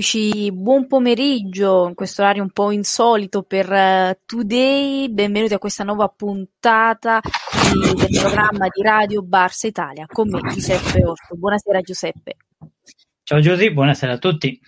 Eccoci, buon pomeriggio in questo orario un po' insolito per uh, Today, benvenuti a questa nuova puntata di, del programma di Radio Barsa Italia con me Giuseppe Orto. Buonasera Giuseppe. Ciao Giuseppe, buonasera a tutti.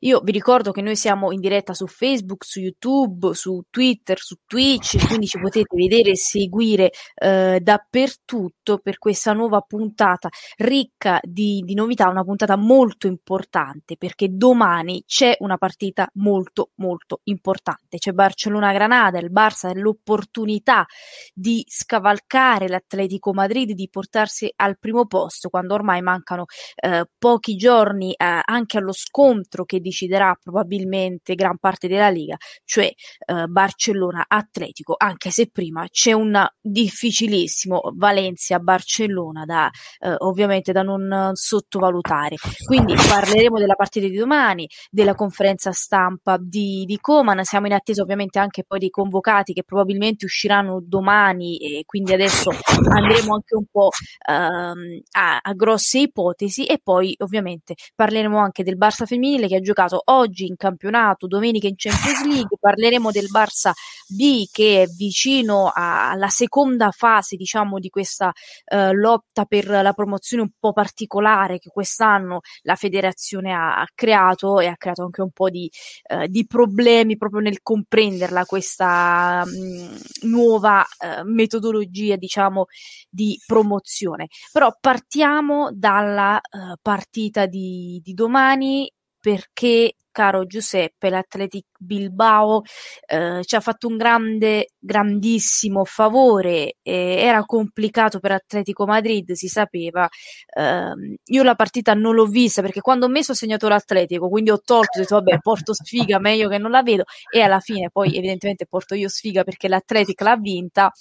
Io vi ricordo che noi siamo in diretta su Facebook, su YouTube, su Twitter, su Twitch, quindi ci potete vedere e seguire eh, dappertutto per questa nuova puntata ricca di, di novità, una puntata molto importante perché domani c'è una partita molto molto importante. C'è Barcellona-Granada, il Barça è l'opportunità di scavalcare l'Atletico Madrid, di portarsi al primo posto quando ormai mancano eh, pochi giorni eh, anche allo scontro che deciderà probabilmente gran parte della Lega, cioè eh, Barcellona-Atletico, anche se prima c'è un difficilissimo Valencia-Barcellona da eh, ovviamente da non sottovalutare. Quindi parleremo della partita di domani, della conferenza stampa di, di Coman, siamo in attesa ovviamente anche poi dei convocati che probabilmente usciranno domani e quindi adesso andremo anche un po' ehm, a, a grosse ipotesi e poi ovviamente parleremo anche del Barça femminile che ha giocato caso oggi in campionato, domenica in Champions League, parleremo del Barça B che è vicino a, alla seconda fase diciamo di questa eh, lotta per la promozione un po' particolare che quest'anno la federazione ha, ha creato e ha creato anche un po' di, eh, di problemi proprio nel comprenderla questa mh, mm, nuova eh, metodologia diciamo di promozione. Però partiamo dalla eh, partita di, di domani perché caro Giuseppe, l'Athletic Bilbao eh, ci ha fatto un grande, grandissimo favore, eh, era complicato per Atletico Madrid, si sapeva. Eh, io la partita non l'ho vista perché quando ho messo ho segnato l'Atletico, quindi ho tolto, ho detto vabbè, porto sfiga, meglio che non la vedo e alla fine poi evidentemente porto io sfiga perché l'Atletico l'ha vinta.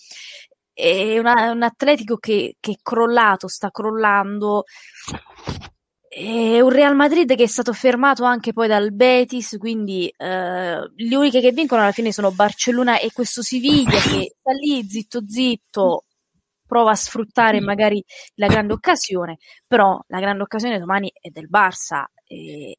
È una, un Atletico che, che è crollato, sta crollando è eh, un Real Madrid che è stato fermato anche poi dal Betis, quindi eh, le uniche che vincono alla fine sono Barcellona e questo Siviglia che sta lì zitto zitto, prova a sfruttare magari la grande occasione, però la grande occasione domani è del Barça e,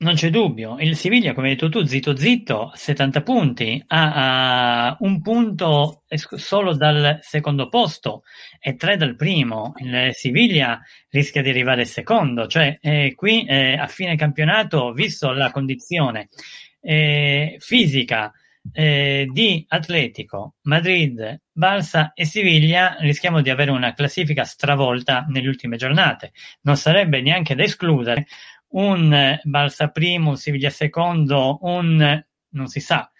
non c'è dubbio, il Siviglia, come hai detto tu, zitto zitto, 70 punti, ha, ha un punto solo dal secondo posto e tre dal primo. Il Siviglia rischia di arrivare secondo, cioè eh, qui eh, a fine campionato, visto la condizione eh, fisica eh, di Atletico, Madrid, Balsa e Siviglia, rischiamo di avere una classifica stravolta nelle ultime giornate. Non sarebbe neanche da escludere un eh, Barça primo, un Siviglia secondo, un non si sa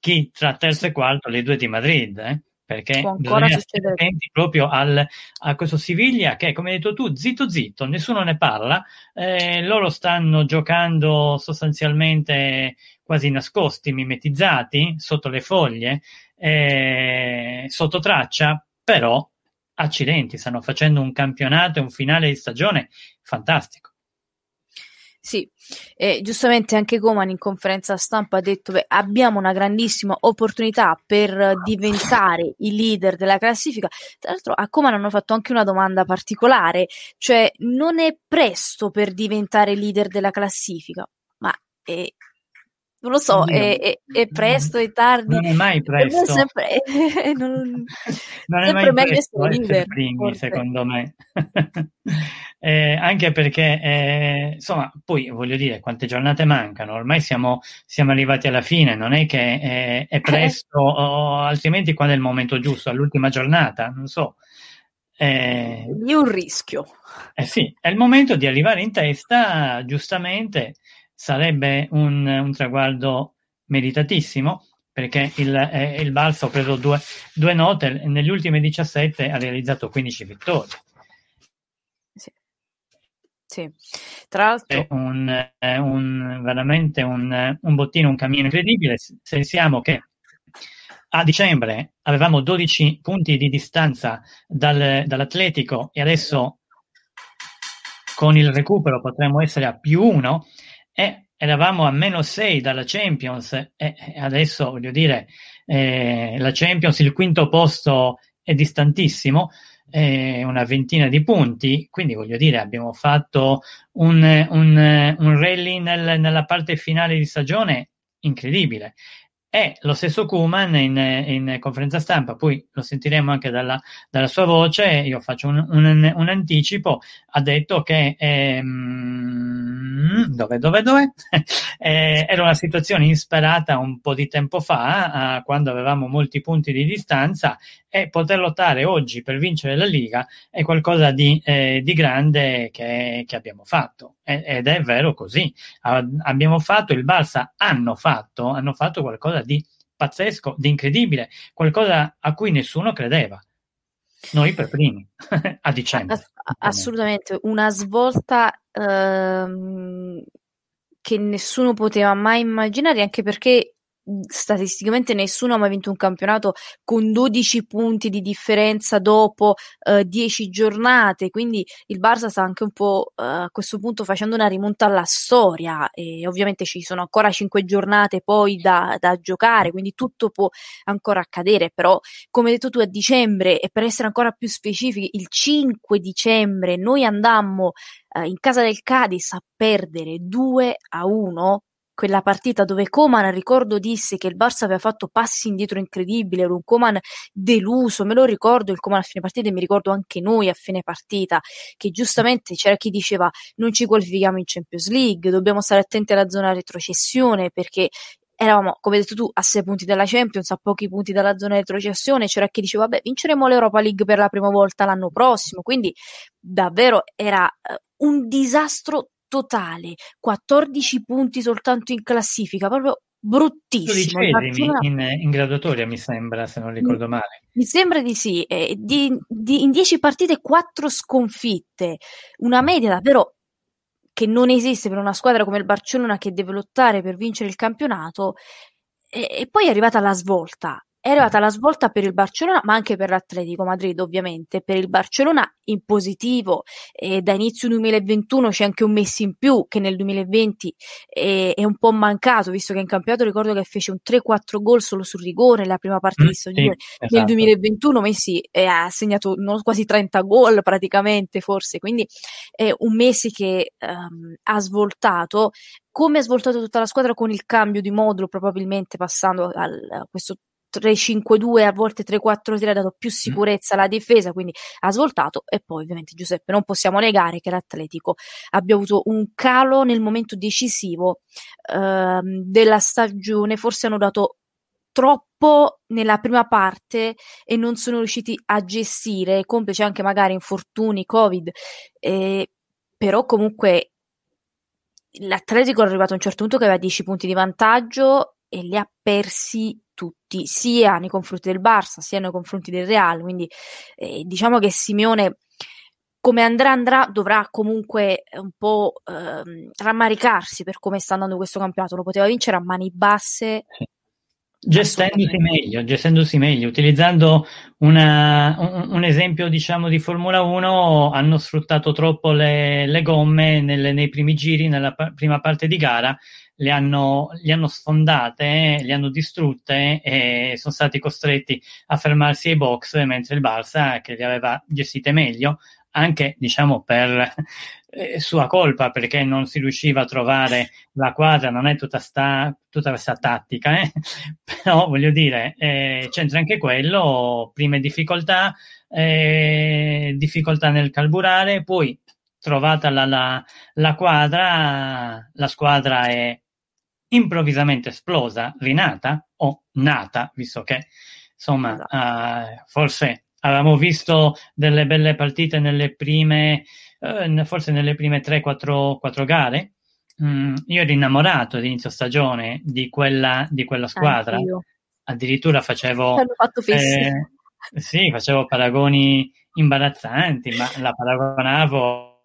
chi tra terzo e quarto, le due di Madrid. Eh? Perché bisogna stare attenti proprio al, a questo Siviglia che, come hai detto tu, zitto zitto, nessuno ne parla. Eh, loro stanno giocando sostanzialmente quasi nascosti, mimetizzati, sotto le foglie, eh, sotto traccia, però accidenti, stanno facendo un campionato e un finale di stagione fantastico. Sì, e giustamente anche Coman in conferenza stampa ha detto che abbiamo una grandissima opportunità per diventare i leader della classifica. Tra l'altro a Coman hanno fatto anche una domanda particolare, cioè non è presto per diventare leader della classifica, ma è, non lo so, è, è, è, presto, è tardi. Non è mai presto. Sempre, non, non è mai presto essere eh, leader, primi, forse. secondo me. eh, anche perché, eh, insomma, poi voglio dire, quante giornate mancano? Ormai siamo, siamo arrivati alla fine, non è che è, eh, è presto, o, altrimenti quando è il momento giusto? All'ultima giornata? Non so. Eh, è un rischio. Eh sì, è il momento di arrivare in testa, giustamente, sarebbe un, un traguardo meritatissimo perché il, eh, il Barça ha preso due, due note, negli ultimi 17 ha realizzato 15 vittorie. Sì. sì. Tra l'altro... È un, eh, un, veramente un, un, bottino, un cammino incredibile. Pensiamo che a dicembre avevamo 12 punti di distanza dal, dall'Atletico e adesso con il recupero potremmo essere a più uno eh, eravamo a meno 6 dalla Champions e eh, adesso voglio dire eh, la Champions il quinto posto è distantissimo una ventina di punti quindi voglio dire abbiamo fatto un, un, un rally nel, nella parte finale di stagione incredibile e lo stesso Kuman in, in, conferenza stampa, poi lo sentiremo anche dalla, dalla sua voce, io faccio un, un, un anticipo, ha detto che ehm, dove, dove, dove? eh, era una situazione insperata un po' di tempo fa, eh, quando avevamo molti punti di distanza e poter lottare oggi per vincere la Liga è qualcosa di, eh, di grande che, che abbiamo fatto ed è vero così. Abbiamo fatto, il Barça hanno fatto, hanno fatto qualcosa di pazzesco, di incredibile, qualcosa a cui nessuno credeva. Noi per primi, a dicembre. Ass- assolutamente, una svolta ehm, che nessuno poteva mai immaginare, anche perché Mhmm, statisticamente nessuno ha mai vinto un campionato con 12 punti di differenza dopo eh, 10 giornate, quindi il Barça sta anche un po' eh, a questo punto facendo una rimonta alla storia e ovviamente ci sono ancora 5 giornate poi da, da giocare, quindi tutto può ancora accadere, però come hai detto tu a dicembre e per essere ancora più specifici, il 5 dicembre noi andammo eh, in casa del Cadiz a perdere 2 a 1 quella partita dove Coman, ricordo, disse che il Barça aveva fatto passi indietro incredibili, era un Coman deluso, me lo ricordo il Coman a fine partita e mi ricordo anche noi a fine partita, che giustamente c'era chi diceva non ci qualifichiamo in Champions League, dobbiamo stare attenti alla zona retrocessione perché eravamo, come hai detto tu, a sei punti dalla Champions, a pochi punti dalla zona retrocessione, c'era chi diceva, vabbè, vinceremo l'Europa League per la prima volta l'anno prossimo, quindi davvero era eh, un disastro totale, 14 punti soltanto in classifica, proprio bruttissimo. In, in graduatoria mi sembra, se non ricordo male. Mi sembra di sì, eh, di, di, in 10 partite 4 sconfitte, una mm. media davvero che non esiste per una squadra come il Barcellona che deve lottare per vincere il campionato. E, e poi è arrivata la svolta, è arrivata la svolta per il Barcellona, ma anche per l'Atletico Madrid, ovviamente. Per il Barcellona in positivo, eh, da inizio 2021 c'è anche un Messi in più che nel 2020 eh, è un po' mancato, visto che in campionato ricordo che fece un 3-4 gol solo sul rigore nella prima parte mm, di stagione. Sì, esatto. Nel 2021 Messi eh, ha segnato no, quasi 30 gol praticamente, forse. Quindi è un Messi che um, ha svoltato come ha svoltato tutta la squadra con il cambio di modulo, probabilmente passando al, a questo 3-5-2, a volte 3-4-3, ha dato più mm. sicurezza alla difesa, quindi ha svoltato. E poi, ovviamente, Giuseppe, non possiamo negare che l'Atletico abbia avuto un calo nel momento decisivo eh, della stagione, forse hanno dato troppo nella prima parte e non sono riusciti a gestire, complice anche magari infortuni, covid, eh, però comunque l'Atletico è arrivato a un certo punto che aveva 10 punti di vantaggio e li ha persi tutti, sia nei confronti del Barça, sia nei confronti del Real. Quindi eh, diciamo che Simeone come andrà andrà dovrà comunque eh, un po' ehm, rammaricarsi per come sta andando questo campionato, lo poteva vincere a mani basse Gestendosi meglio, gestendosi meglio, utilizzando una, un, un, esempio diciamo di Formula 1, hanno sfruttato troppo le, le gomme nelle, nei primi giri, nella pa- prima parte di gara, le hanno, le hanno, sfondate, le hanno distrutte e sono stati costretti a fermarsi ai box, mentre il Barça, che le aveva gestite meglio, anche diciamo per, sua colpa perché non si riusciva a trovare la quadra, non è tutta, sta, tutta questa tattica, eh? però voglio dire, eh, c'entra anche quello, prime difficoltà, eh, difficoltà nel carburare, poi trovata la, la, la quadra, la squadra è improvvisamente esplosa, rinata o nata, visto che insomma esatto. ah, forse avevamo visto delle belle partite nelle prime eh, forse nelle prime 3-4 gare. Mm, io ero innamorato all'inizio stagione di quella, di quella squadra. Anch'io. Addirittura facevo. Eh, sì, facevo paragoni imbarazzanti, ma la paragonavo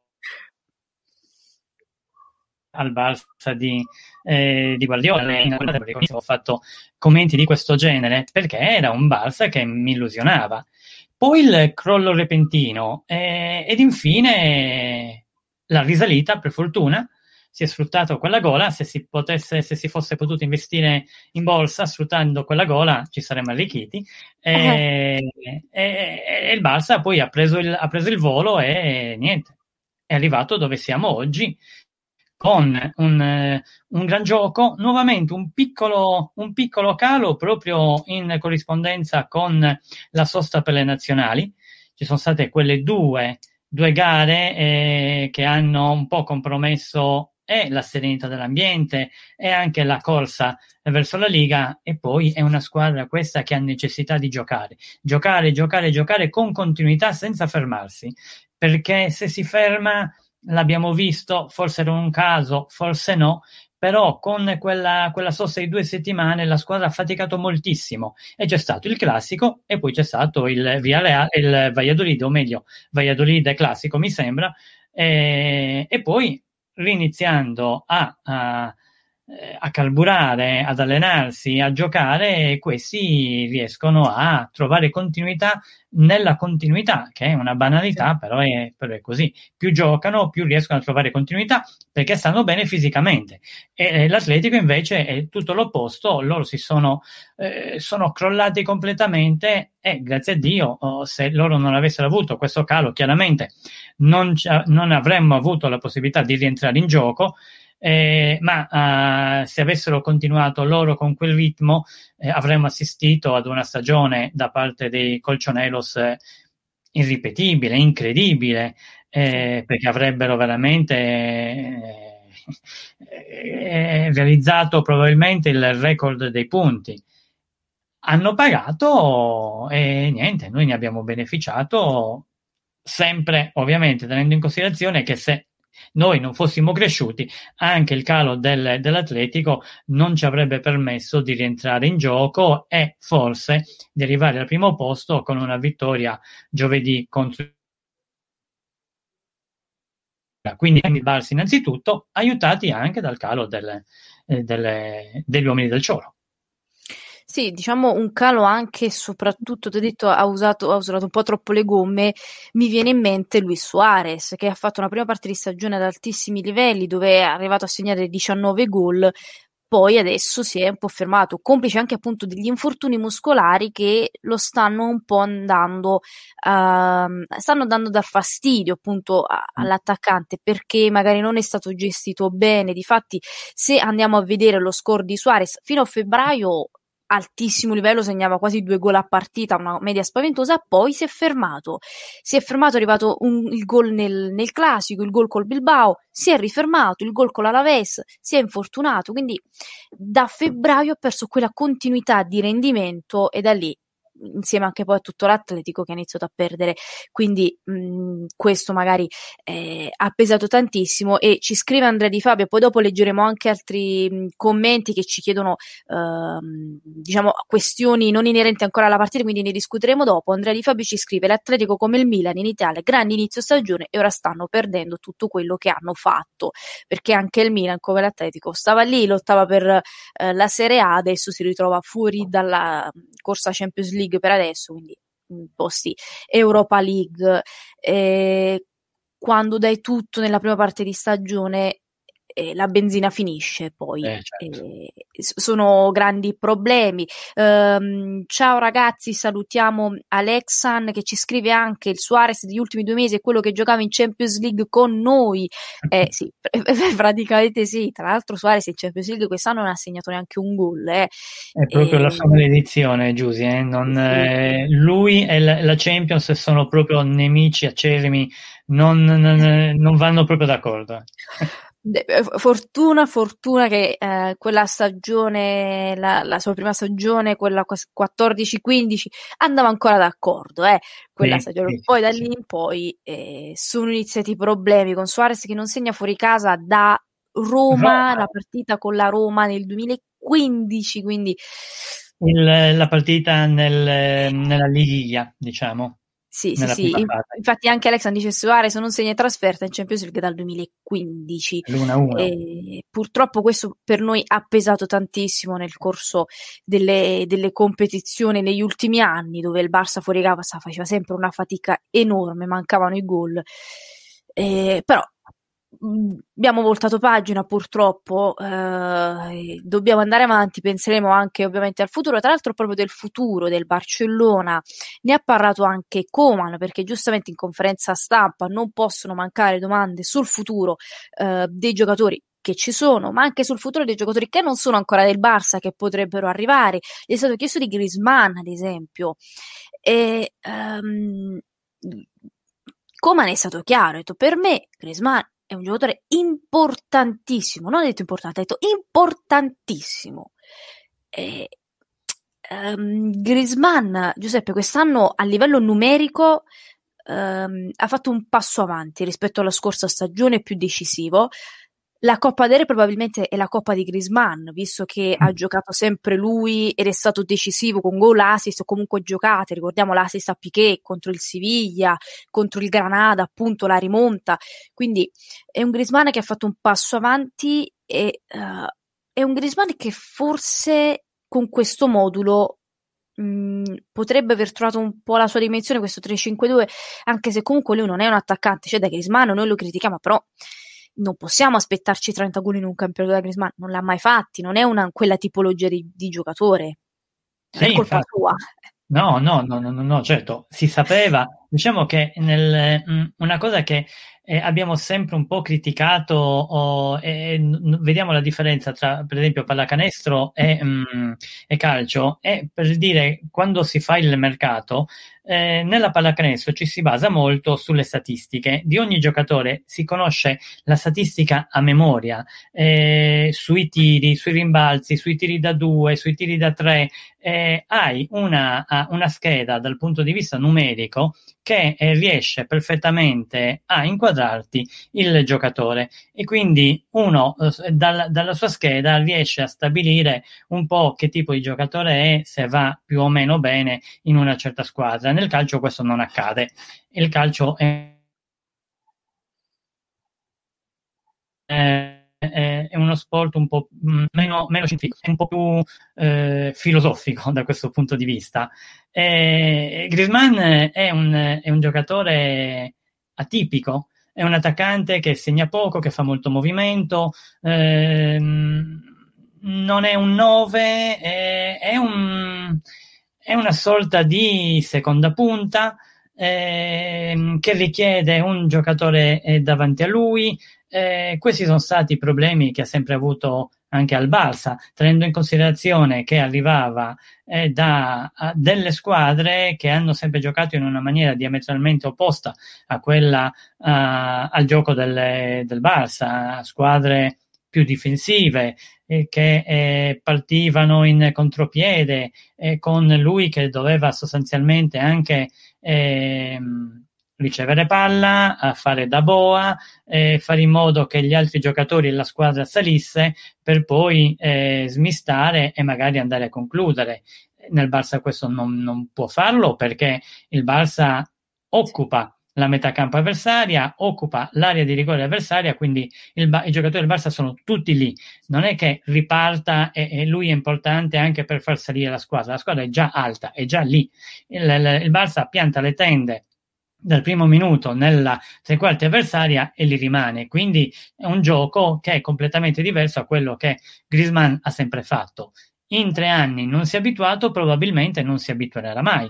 al Barça di, eh, di Guardiola. Ho fatto commenti di questo genere perché era un Barça che mi illusionava poi il crollo repentino eh, ed infine la risalita, per fortuna, si è sfruttato quella gola, se si, potesse, se si fosse potuto investire in borsa sfruttando quella gola ci saremmo arricchiti e, uh-huh. e, e il Barça poi ha preso il, ha preso il volo e niente, è arrivato dove siamo oggi con un, eh, un, gran gioco, nuovamente un piccolo, un piccolo, calo proprio in corrispondenza con la sosta per le nazionali. Ci sono state quelle due, due gare eh, che hanno un po' compromesso e eh, la serenità dell'ambiente e eh, anche la corsa verso la Liga e poi è una squadra questa che ha necessità di giocare, giocare, giocare, giocare con continuità senza fermarsi, perché se si ferma l'abbiamo visto, forse era un caso, forse no, però con quella, quella sosta di due settimane la squadra ha faticato moltissimo e c'è stato il classico e poi c'è stato il, Real, il Valladolid, o meglio, Valladolid è classico mi sembra, e, e poi riniziando a, a eh, a carburare, ad allenarsi, a giocare, questi riescono a trovare continuità nella continuità, che è una banalità, però è, però è così. Più giocano, più riescono a trovare continuità perché stanno bene fisicamente. E, e l'atletico invece è tutto l'opposto, loro si sono, eh, sono crollati completamente e grazie a Dio, oh, se loro non avessero avuto questo calo, chiaramente non, non avremmo avuto la possibilità di rientrare in gioco eh, ma eh, se avessero continuato loro con quel ritmo eh, avremmo assistito ad una stagione da parte dei Colcionelos eh, irripetibile, incredibile, eh, perché avrebbero veramente eh, realizzato probabilmente il record dei punti. Hanno pagato e niente, noi ne abbiamo beneficiato sempre ovviamente tenendo in considerazione che se noi non fossimo cresciuti, anche il calo del, dell'Atletico non ci avrebbe permesso di rientrare in gioco e forse di arrivare al primo posto con una vittoria giovedì contro quindi i balsi innanzitutto aiutati anche dal calo delle, eh, delle, degli uomini del Cioro. Sì, diciamo un calo anche e soprattutto, ti ho detto, ha usato, ha usato un po' troppo le gomme. Mi viene in mente Luis Suarez, che ha fatto una prima parte di stagione ad altissimi livelli, dove è arrivato a segnare 19 gol, poi adesso si è un po' fermato, complice anche appunto degli infortuni muscolari che lo stanno un po' andando, uh, stanno dando da fastidio appunto a- mm. all'attaccante perché magari non è stato gestito bene. Difatti, se andiamo a vedere lo score di Suarez, fino a febbraio altissimo livello, segnava quasi due gol a partita, una media spaventosa, poi si è fermato. Si è fermato, è arrivato un, il gol nel, nel, classico, il gol col Bilbao, si è rifermato, il gol con l'Alaves, si è infortunato, quindi da febbraio ha perso quella continuità di rendimento e da lì insieme anche poi a tutto l'Atletico che ha iniziato a perdere. Quindi mh, mm, questo magari eh, ha pesato tantissimo. E ci scrive Andrea Di Fabio, poi dopo leggeremo anche altri mh, mm, commenti che ci chiedono ehm, diciamo questioni non inerenti ancora alla partita, quindi ne discuteremo dopo. Andrea Di Fabio ci scrive: L'Atletico come il Milan in Italia, grande inizio stagione e ora stanno perdendo tutto quello che hanno fatto. Perché anche il Milan, come l'Atletico, stava lì, lottava per eh, la Serie A, adesso si ritrova fuori dalla mm, corsa Champions League League per adesso, quindi mm, posti Europa League. Eh, quando dai tutto nella prima parte di stagione eh, la benzina finisce poi. Eh, certo. eh, sono grandi problemi. Ehm, ciao ragazzi, salutiamo Alexan che ci scrive anche il Suarez degli ultimi due mesi è quello che giocava in Champions League con noi. Eh sì, praticamente sì. Tra l'altro Suarez in Champions League quest'anno non ha segnato neanche un gol. Eh. È proprio la sua maledizione, Giusy. Eh, non, eh, lui e la, la Champions sono proprio nemici acerrimi non, non, non, vanno proprio d'accordo. Eh, fortuna, fortuna che eh, quella stagione, la, la, sua prima stagione, quella 14-15, andava ancora d'accordo. Eh, quella sì, stagione. Sì, poi da lì in poi eh, sono iniziati i problemi con Suarez che non segna fuori casa da Roma, Roma. la partita con la Roma nel 2015. Quindi Il, la partita nel, nella Liglia, diciamo. Sì, sì, sì. Fase. Infatti anche Alexandre dice Suarez non segna trasferta in Champions League dal 2015. purtroppo questo per noi ha pesato tantissimo nel corso delle, delle competizioni negli ultimi anni dove il Barça fuori casa faceva sempre una fatica enorme, mancavano i gol. Eh, però Mm, abbiamo voltato pagina purtroppo, eh, dobbiamo andare avanti, penseremo anche ovviamente al futuro, tra l'altro proprio del futuro del Barcellona ne ha parlato anche Coman perché giustamente in conferenza stampa non possono mancare domande sul futuro eh, dei giocatori che ci sono, ma anche sul futuro dei giocatori che non sono ancora del Barça, che potrebbero arrivare. Gli è stato chiesto di Grisman, ad esempio. E, um, Coman è stato chiaro, ha detto, per me Griezmann è un giocatore importantissimo, non ho detto importante, ho detto importantissimo. E, um, Griezmann, Giuseppe, quest'anno a livello numerico um, ha fatto un passo avanti rispetto alla scorsa stagione più decisivo. La Coppa del probabilmente è la Coppa di Grisman, visto che mm. ha giocato sempre lui ed è stato decisivo con gol assist o comunque giocate. Ricordiamo l'assist a Piquet contro il Siviglia, contro il Granada, appunto la rimonta. Quindi è un Grisman che ha fatto un passo avanti e uh, è un Grisman che forse con questo modulo mm, potrebbe aver trovato un po' la sua dimensione questo 3-5-2, anche se comunque lui non è un attaccante, cioè da Grismano noi lo critichiamo, però non possiamo aspettarci 30 gol in un campionato da Griezmann, non l'ha mai fatti, non è una, quella tipologia di, di giocatore. Sì, è colpa infatti. tua. No, no, no, no, no, certo, si sapeva. Diciamo che nel, mh, mm, una cosa che eh, abbiamo sempre un po' criticato, oh, eh, n- vediamo la differenza tra, per esempio, pallacanestro e, mh, mm, e calcio, è per dire quando si fa il mercato, eh, nella pallacanestro ci si basa molto sulle statistiche. Di ogni giocatore si conosce la statistica a memoria, eh, sui tiri, sui rimbalzi, sui tiri da due, sui tiri da tre. Eh, hai una, una scheda dal punto di vista numerico che eh, riesce perfettamente a inquadrarti il giocatore e quindi uno eh, dal, dalla sua scheda riesce a stabilire un po' che tipo di giocatore è, se va più o meno bene in una certa squadra. Nel calcio questo non accade, il calcio è... Eh, è, è uno sport un po' mm, meno, meno scientifico, un po' più eh, filosofico da questo punto di vista. E Griezmann è un, è un giocatore atipico, è un attaccante che segna poco, che fa molto movimento, ehm, non è un 9, è, è, un, è, una sorta di seconda punta ehm, che richiede un giocatore eh, davanti a lui, eh, questi sono stati i problemi che ha sempre avuto anche al Barça, tenendo in considerazione che arrivava eh, da delle squadre che hanno sempre giocato in una maniera diametralmente opposta a quella uh, al gioco delle, del Barça, squadre più difensive eh, che eh, partivano in contropiede eh, con lui che doveva sostanzialmente anche ehm, ricevere palla, a fare da boa, eh, fare in modo che gli altri giocatori e la squadra salisse per poi eh, smistare e magari andare a concludere. Nel Barça questo non, non può farlo perché il Barça occupa la metà campo avversaria, occupa l'area di rigore avversaria, quindi ba- i giocatori del Barça sono tutti lì. Non è che riparta e-, e, lui è importante anche per far salire la squadra, la squadra è già alta, è già lì. Il, il, il Barça pianta le tende dal primo minuto nella tre quarti avversaria e li rimane. Quindi è un gioco che è completamente diverso a quello che Grisman ha sempre fatto. In tre anni non si è abituato, probabilmente non si abituerà mai.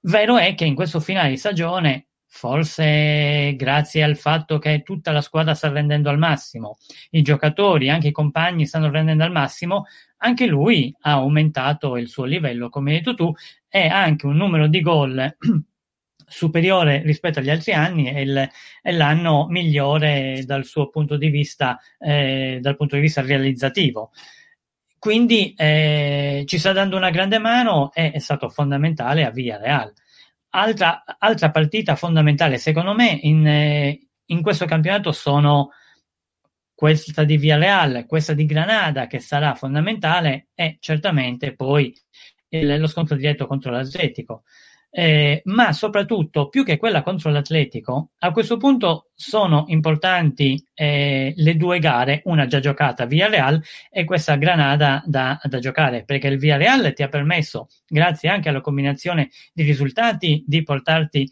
Vero è che in questo finale di stagione, forse grazie al fatto che tutta la squadra sta rendendo al massimo, i giocatori, anche i compagni stanno rendendo al massimo, anche lui ha aumentato il suo livello, come hai detto tu, e anche un numero di gol superiore rispetto agli altri anni è, il, è l'anno migliore dal suo punto di vista, eh, dal punto di vista realizzativo. Quindi eh, ci sta dando una grande mano e è stato fondamentale a Via Real. Altra, altra partita fondamentale, secondo me, in, eh, in questo campionato sono questa di Via Real, questa di Granada, che sarà fondamentale, e certamente poi lo scontro diretto contro l'Atletico eh, ma soprattutto più che quella contro l'Atletico, a questo punto sono importanti eh, le due gare, una già giocata via Real e questa Granada da, da giocare, perché il via Real ti ha permesso, grazie anche alla combinazione di risultati, di portarti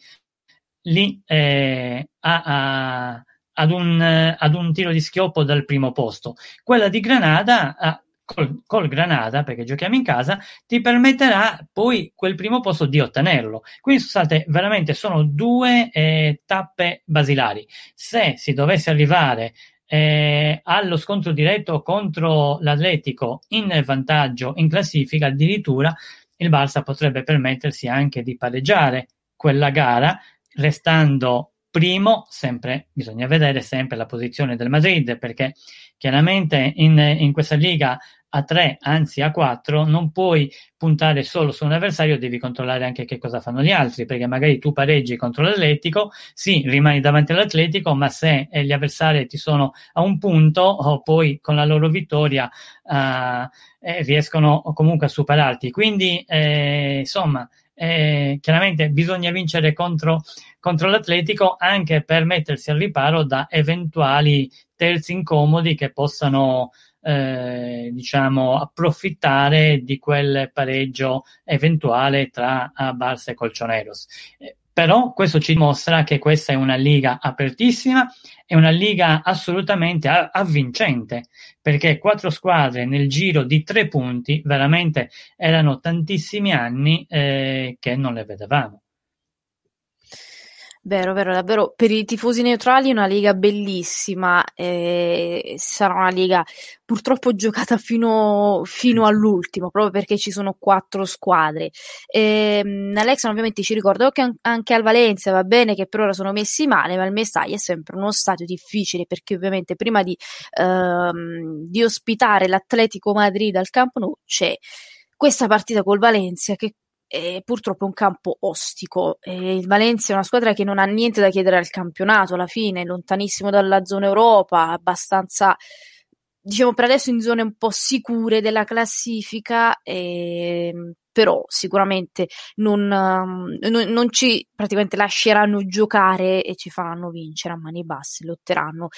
lì eh, a, a ad un, ad un, tiro di schioppo dal primo posto. Quella di Granada ha col, col, Granada, perché giochiamo in casa, ti permetterà poi quel primo posto di ottenerlo. Quindi scusate, veramente sono due eh, tappe basilari. Se si dovesse arrivare eh, allo scontro diretto contro l'Atletico in vantaggio in classifica, addirittura il Barça potrebbe permettersi anche di pareggiare quella gara restando primo, sempre bisogna vedere sempre la posizione del Madrid perché Chiaramente in, in questa liga a 3, anzi a 4, non puoi puntare solo su un avversario, devi controllare anche che cosa fanno gli altri, perché magari tu pareggi contro l'Atletico, sì, rimani davanti all'Atletico, ma se eh, gli avversari ti sono a un punto, o poi con la loro vittoria ah, eh, riescono comunque a superarti. Quindi, eh, insomma, eh, chiaramente bisogna vincere contro, contro l'Atletico anche per mettersi al riparo da eventuali terzi incomodi che possano eh, diciamo approfittare di quel pareggio eventuale tra eh, Barça e Colchoneros. Eh, però questo ci dimostra che questa è una liga apertissima, è una liga assolutamente avvincente, perché quattro squadre nel giro di tre punti, veramente erano tantissimi anni eh, che non le vedevamo. Vero, vero, davvero. Per i tifosi neutrali è una lega bellissima, eh, sarà una lega purtroppo giocata fino, fino, all'ultimo, proprio perché ci sono quattro squadre. Eh, Alexa ovviamente ci ricorda che anche al Valencia va bene, che per ora sono messi male, ma il Messai è sempre uno stadio difficile, perché ovviamente prima di, ehm, di ospitare l'Atletico Madrid al Camp Nou c'è questa partita col Valencia che è purtroppo un campo ostico. E il Valencia è una squadra che non ha niente da chiedere al campionato alla fine, lontanissimo dalla zona Europa, abbastanza diciamo per adesso in zone un po' sicure della classifica, eh, però sicuramente non, ehm, non, non, ci praticamente lasceranno giocare e ci faranno vincere a mani basse, lotteranno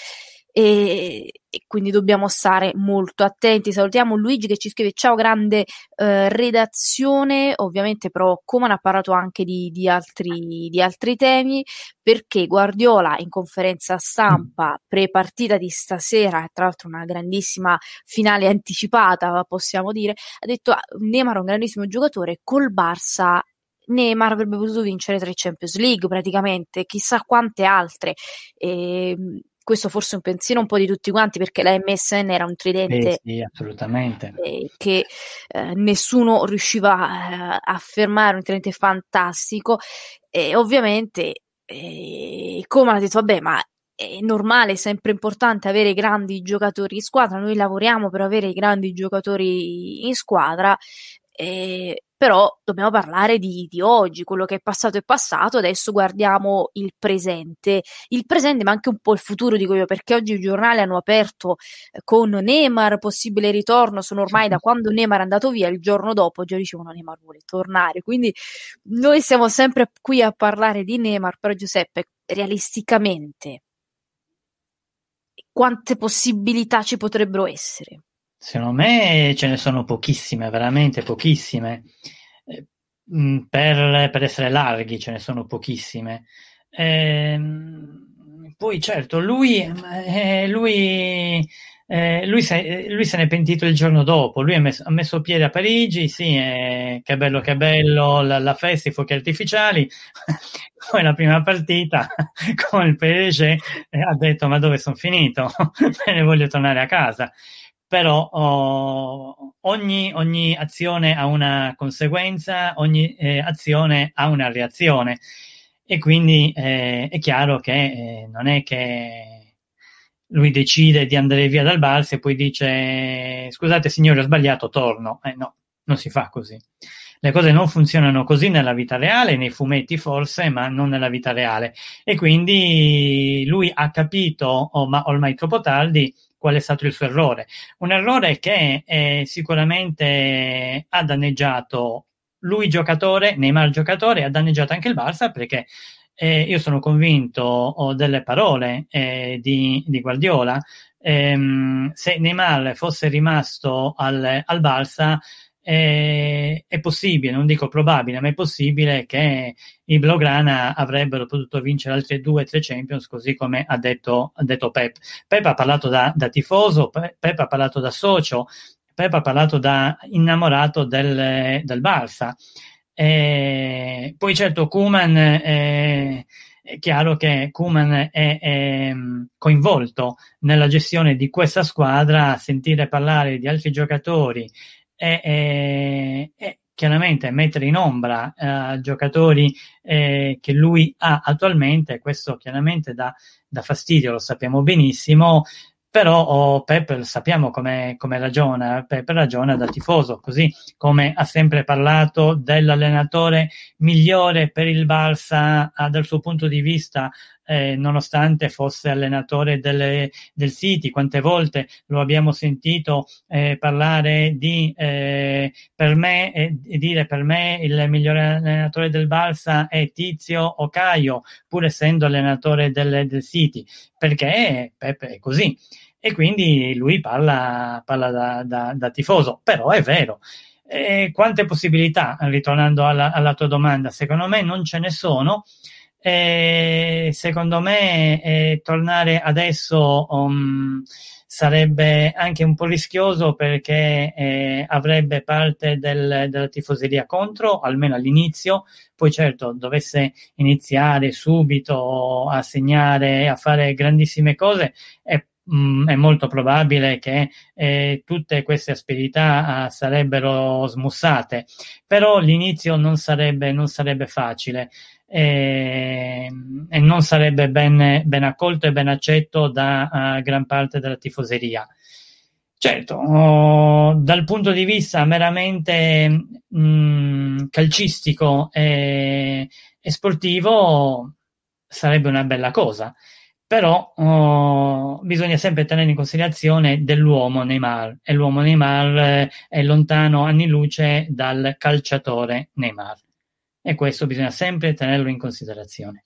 e, e, quindi dobbiamo stare molto attenti. Salutiamo Luigi che ci scrive ciao grande eh, redazione, ovviamente però come ha parlato anche di, di, altri, di, altri, temi perché Guardiola in conferenza stampa pre-partita di stasera, tra l'altro una grandissima finale anticipata possiamo dire, ha detto ah, Neymar è un grandissimo giocatore, col Barça Neymar avrebbe potuto vincere tre Champions League praticamente, chissà quante altre. E, ehm, questo forse è un pensiero un po' di tutti quanti perché la MSN era un tridente eh sì, che eh, nessuno riusciva eh, a fermare, un tridente fantastico e ovviamente eh, come ha detto vabbè ma è normale, è sempre importante avere grandi giocatori in squadra, noi lavoriamo per avere grandi giocatori in squadra eh, però dobbiamo parlare di, di, oggi, quello che è passato è passato, adesso guardiamo il presente, il presente ma anche un po' il futuro, dico io, perché oggi i giornali hanno aperto eh, con Neymar, possibile ritorno, sono ormai da quando Neymar è andato via, il giorno dopo già dicevano Neymar vuole tornare, quindi noi siamo sempre qui a parlare di Neymar, però Giuseppe, realisticamente, quante possibilità ci potrebbero essere? Secondo me ce ne sono pochissime, veramente pochissime. Eh, mm, per, per essere larghi ce ne sono pochissime. Ehm, poi certo, lui, eh, lui eh, lui, se, lui, se, ne pentito il giorno dopo, lui messo, ha messo piede a Parigi, sì, eh, che bello, che bello, la, la festa, i fuochi artificiali, poi la prima partita con il PSG ha detto ma dove sono finito? Me ne voglio tornare a casa però oh, ogni, ogni, azione ha una conseguenza, ogni eh, azione ha una reazione e quindi eh, è chiaro che eh, non è che lui decide di andare via dal bar e poi dice scusate signore ho sbagliato, torno. Eh, no, non si fa così. Le cose non funzionano così nella vita reale, nei fumetti forse, ma non nella vita reale. E quindi lui ha capito, oh, ma ormai troppo tardi, qual è stato il suo errore. Un errore che eh, sicuramente ha danneggiato lui giocatore, Neymar giocatore, ha danneggiato anche il Barça perché eh, io sono convinto delle parole eh, di, di, Guardiola. Ehm, se Neymar fosse rimasto al, al Barça, è possibile, non dico probabile, ma è possibile che i Blograna avrebbero potuto vincere altre due, tre Champions, così come ha detto, ha detto Pep. Pep ha parlato da, da tifoso, Pep ha parlato da socio, Pep ha parlato da innamorato del, del Barça. E poi certo Kuman è, eh, è, chiaro che Kuman è, è, mm, coinvolto nella gestione di questa squadra, sentire parlare di altri giocatori è, è, è chiaramente mettere in ombra eh, giocatori eh, che lui ha attualmente, questo chiaramente dà, dà fastidio, lo sappiamo benissimo, però oh, Pep sappiamo come, ragiona, Pep ragiona da tifoso, così come ha sempre parlato dell'allenatore migliore per il Barça ah, dal suo punto di vista eh, nonostante fosse allenatore delle, del City. Quante volte lo abbiamo sentito eh, parlare di eh, per me e dire per me il migliore allenatore del Balsa è Tizio o Caio, pur essendo allenatore del, del City, perché Peppe è così. E quindi lui parla, parla da, da, da tifoso, però è vero. E eh, quante possibilità, ritornando alla, alla, tua domanda, secondo me non ce ne sono e secondo me eh, tornare adesso um, sarebbe anche un po' rischioso perché eh, avrebbe parte del, della tifoseria contro, almeno all'inizio, poi certo dovesse iniziare subito a segnare, a fare grandissime cose, è mm, è molto probabile che eh, tutte queste asperità ah, sarebbero smussate, però l'inizio non sarebbe, non sarebbe facile e, ehm, e non sarebbe ben, ben, accolto e ben accetto da uh, gran parte della tifoseria. Certo, oh, dal punto di vista meramente mh, mm, calcistico e, e, sportivo sarebbe una bella cosa, però oh, bisogna sempre tenere in considerazione dell'uomo Neymar e l'uomo Neymar eh, è lontano anni luce dal calciatore Neymar e questo bisogna sempre tenerlo in considerazione.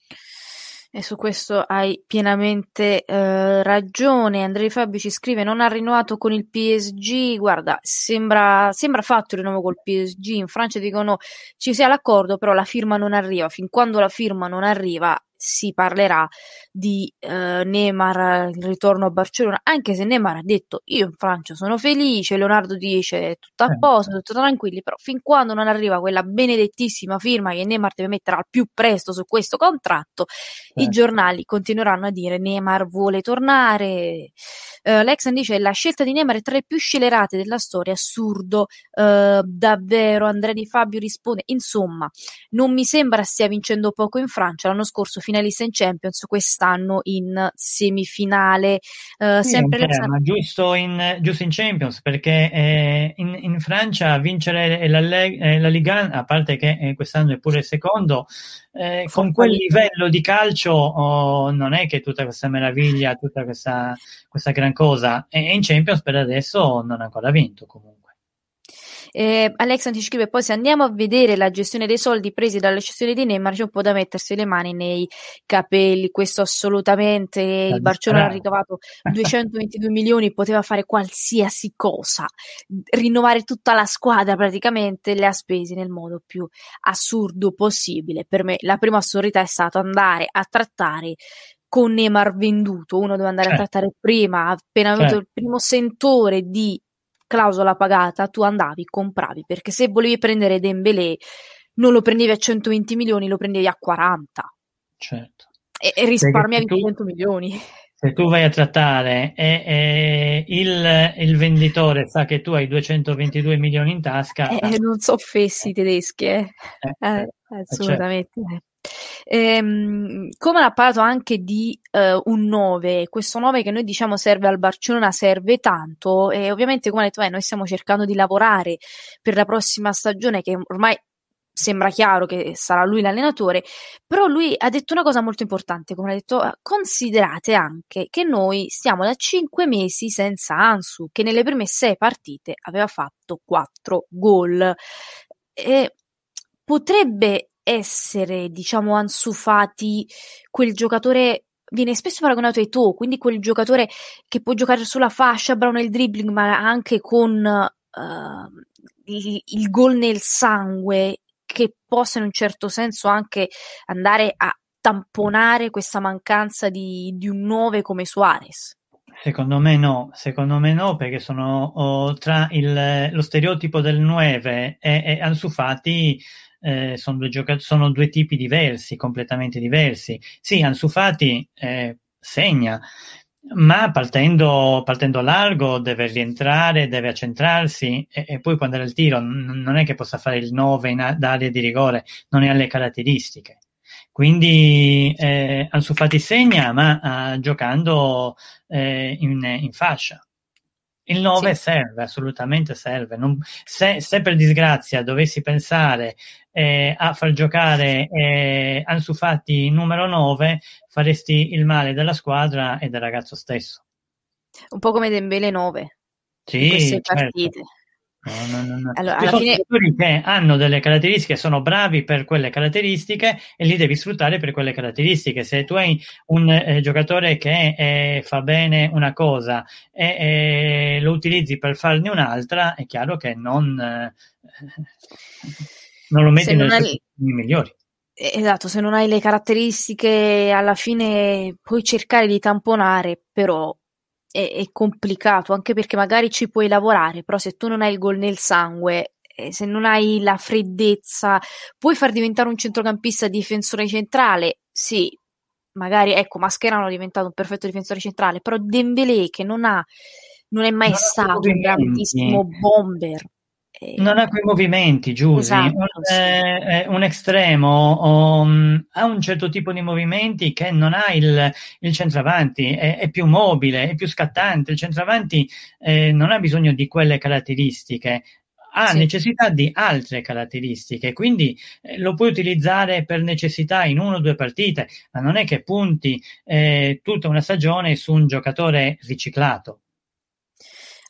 E su questo hai pienamente eh, ragione. Andrei Fabio ci scrive: Non ha rinnovato con il PSG. Guarda, sembra, sembra fatto il rinnovo col PSG. In Francia dicono ci sia l'accordo, però la firma non arriva. Fin quando la firma non arriva, si parlerà di eh, Neymar, il ritorno a Barcellona, anche se Neymar ha detto io in Francia sono felice, Leonardo dice tutto a eh. posto, tutto tranquilli, però fin quando non arriva quella benedettissima firma che Neymar deve mettere al più presto su questo contratto, eh. i certo. giornali continueranno a dire Neymar vuole tornare. Eh, Lexan dice la scelta di Neymar è tra le più scelerate della storia, assurdo, eh, davvero, Andrea Di Fabio risponde, insomma, non mi sembra stia vincendo poco in Francia, l'anno scorso finalista in Champions, quest'anno in semifinale. Uh, sì, sempre interna, giusto, in, giusto, in, Champions, perché eh, in, in, Francia vincere eh, la, la, eh, la Liga, a parte che eh, quest'anno è pure il secondo, eh, con quel livello di calcio oh, non è che tutta questa meraviglia, tutta questa, questa gran cosa. E in Champions per adesso non ha ancora vinto comunque. Eh, Alexa ti scrive poi se andiamo a vedere la gestione dei soldi presi dalla cessione di Neymar c'è un po' da mettersi le mani nei capelli, questo assolutamente, il Barcellona ha ricavato 222 milioni, poteva fare qualsiasi cosa, rinnovare tutta la squadra praticamente, le ha spese nel modo più assurdo possibile. Per me la prima assurdità è stata andare a trattare con Neymar venduto, uno doveva andare certo. a trattare prima, appena certo. avuto il primo sentore di clausola pagata, tu andavi, compravi, perché se volevi prendere Dembélé non lo prendevi a 120 milioni, lo prendevi a 40. Certo. E, e risparmiavi tu, 100 milioni. Se tu vai a trattare e, e il, il, venditore sa che tu hai 222 milioni in tasca... Eh, eh, non so fessi tedeschi, eh. eh, eh, eh, eh certo. assolutamente. Certo. Ehm, come ha parlato anche di eh, un 9, questo 9 che noi diciamo serve al Barcellona serve tanto e ovviamente come ha detto eh, noi stiamo cercando di lavorare per la prossima stagione che ormai sembra chiaro che sarà lui l'allenatore, però lui ha detto una cosa molto importante, come ha detto, eh, considerate anche che noi stiamo da 5 mesi senza Ansu, che nelle prime 6 partite aveva fatto 4 gol. E potrebbe essere, diciamo, ansufati quel giocatore viene spesso paragonato ai To, quindi quel giocatore che può giocare sulla fascia, bravo nel dribbling, ma anche con uh, il, il gol nel sangue, che possa in un certo senso anche andare a tamponare questa mancanza di, di un 9 come Suarez. Secondo me no, secondo me no, perché sono oh, tra il, lo stereotipo del 9 e, e Ansufati eh, sono, due gioca- sono, due tipi diversi, completamente diversi. Sì, Ansufati eh, segna, ma partendo, partendo, largo deve rientrare, deve accentrarsi e, e poi può andare al tiro. N- non è che possa fare il 9 in a- area di rigore, non ne ha le caratteristiche. Quindi eh, Ansufati segna, ma ah, giocando eh, in, in fascia. Il 9 sì. serve, assolutamente serve. Non, se, se, per disgrazia dovessi pensare eh, a far giocare eh, Ansufati numero 9, faresti il male della squadra e del ragazzo stesso. Un po' come Dembele 9. Sì, queste certo. partite. No, no, no. Allora, alla fine... giocatori che hanno delle caratteristiche, sono bravi per quelle caratteristiche e li devi sfruttare per quelle caratteristiche. Se tu hai un eh, giocatore che eh, fa bene una cosa e eh, lo utilizzi per farne un'altra, è chiaro che non, eh, non lo metti nei hai... migliori. Eh, esatto, se non hai le caratteristiche alla fine puoi cercare di tamponare, però è, è complicato, anche perché magari ci puoi lavorare, però se tu non hai il gol nel sangue eh, se non hai la freddezza, puoi far diventare un centrocampista difensore centrale? Sì, magari ecco, Mascherano è diventato un perfetto difensore centrale, però Dembélé che non ha non è mai non stato un grandissimo bomber non ha quei movimenti giusi, esatto, sì. un estremo um, ha un certo tipo di movimenti che non ha il, il centravanti, è, è, più mobile, è più scattante, il centravanti eh, non ha bisogno di quelle caratteristiche, ha sì. necessità di altre caratteristiche, quindi eh, lo puoi utilizzare per necessità in una o due partite, ma non è che punti eh, tutta una stagione su un giocatore riciclato.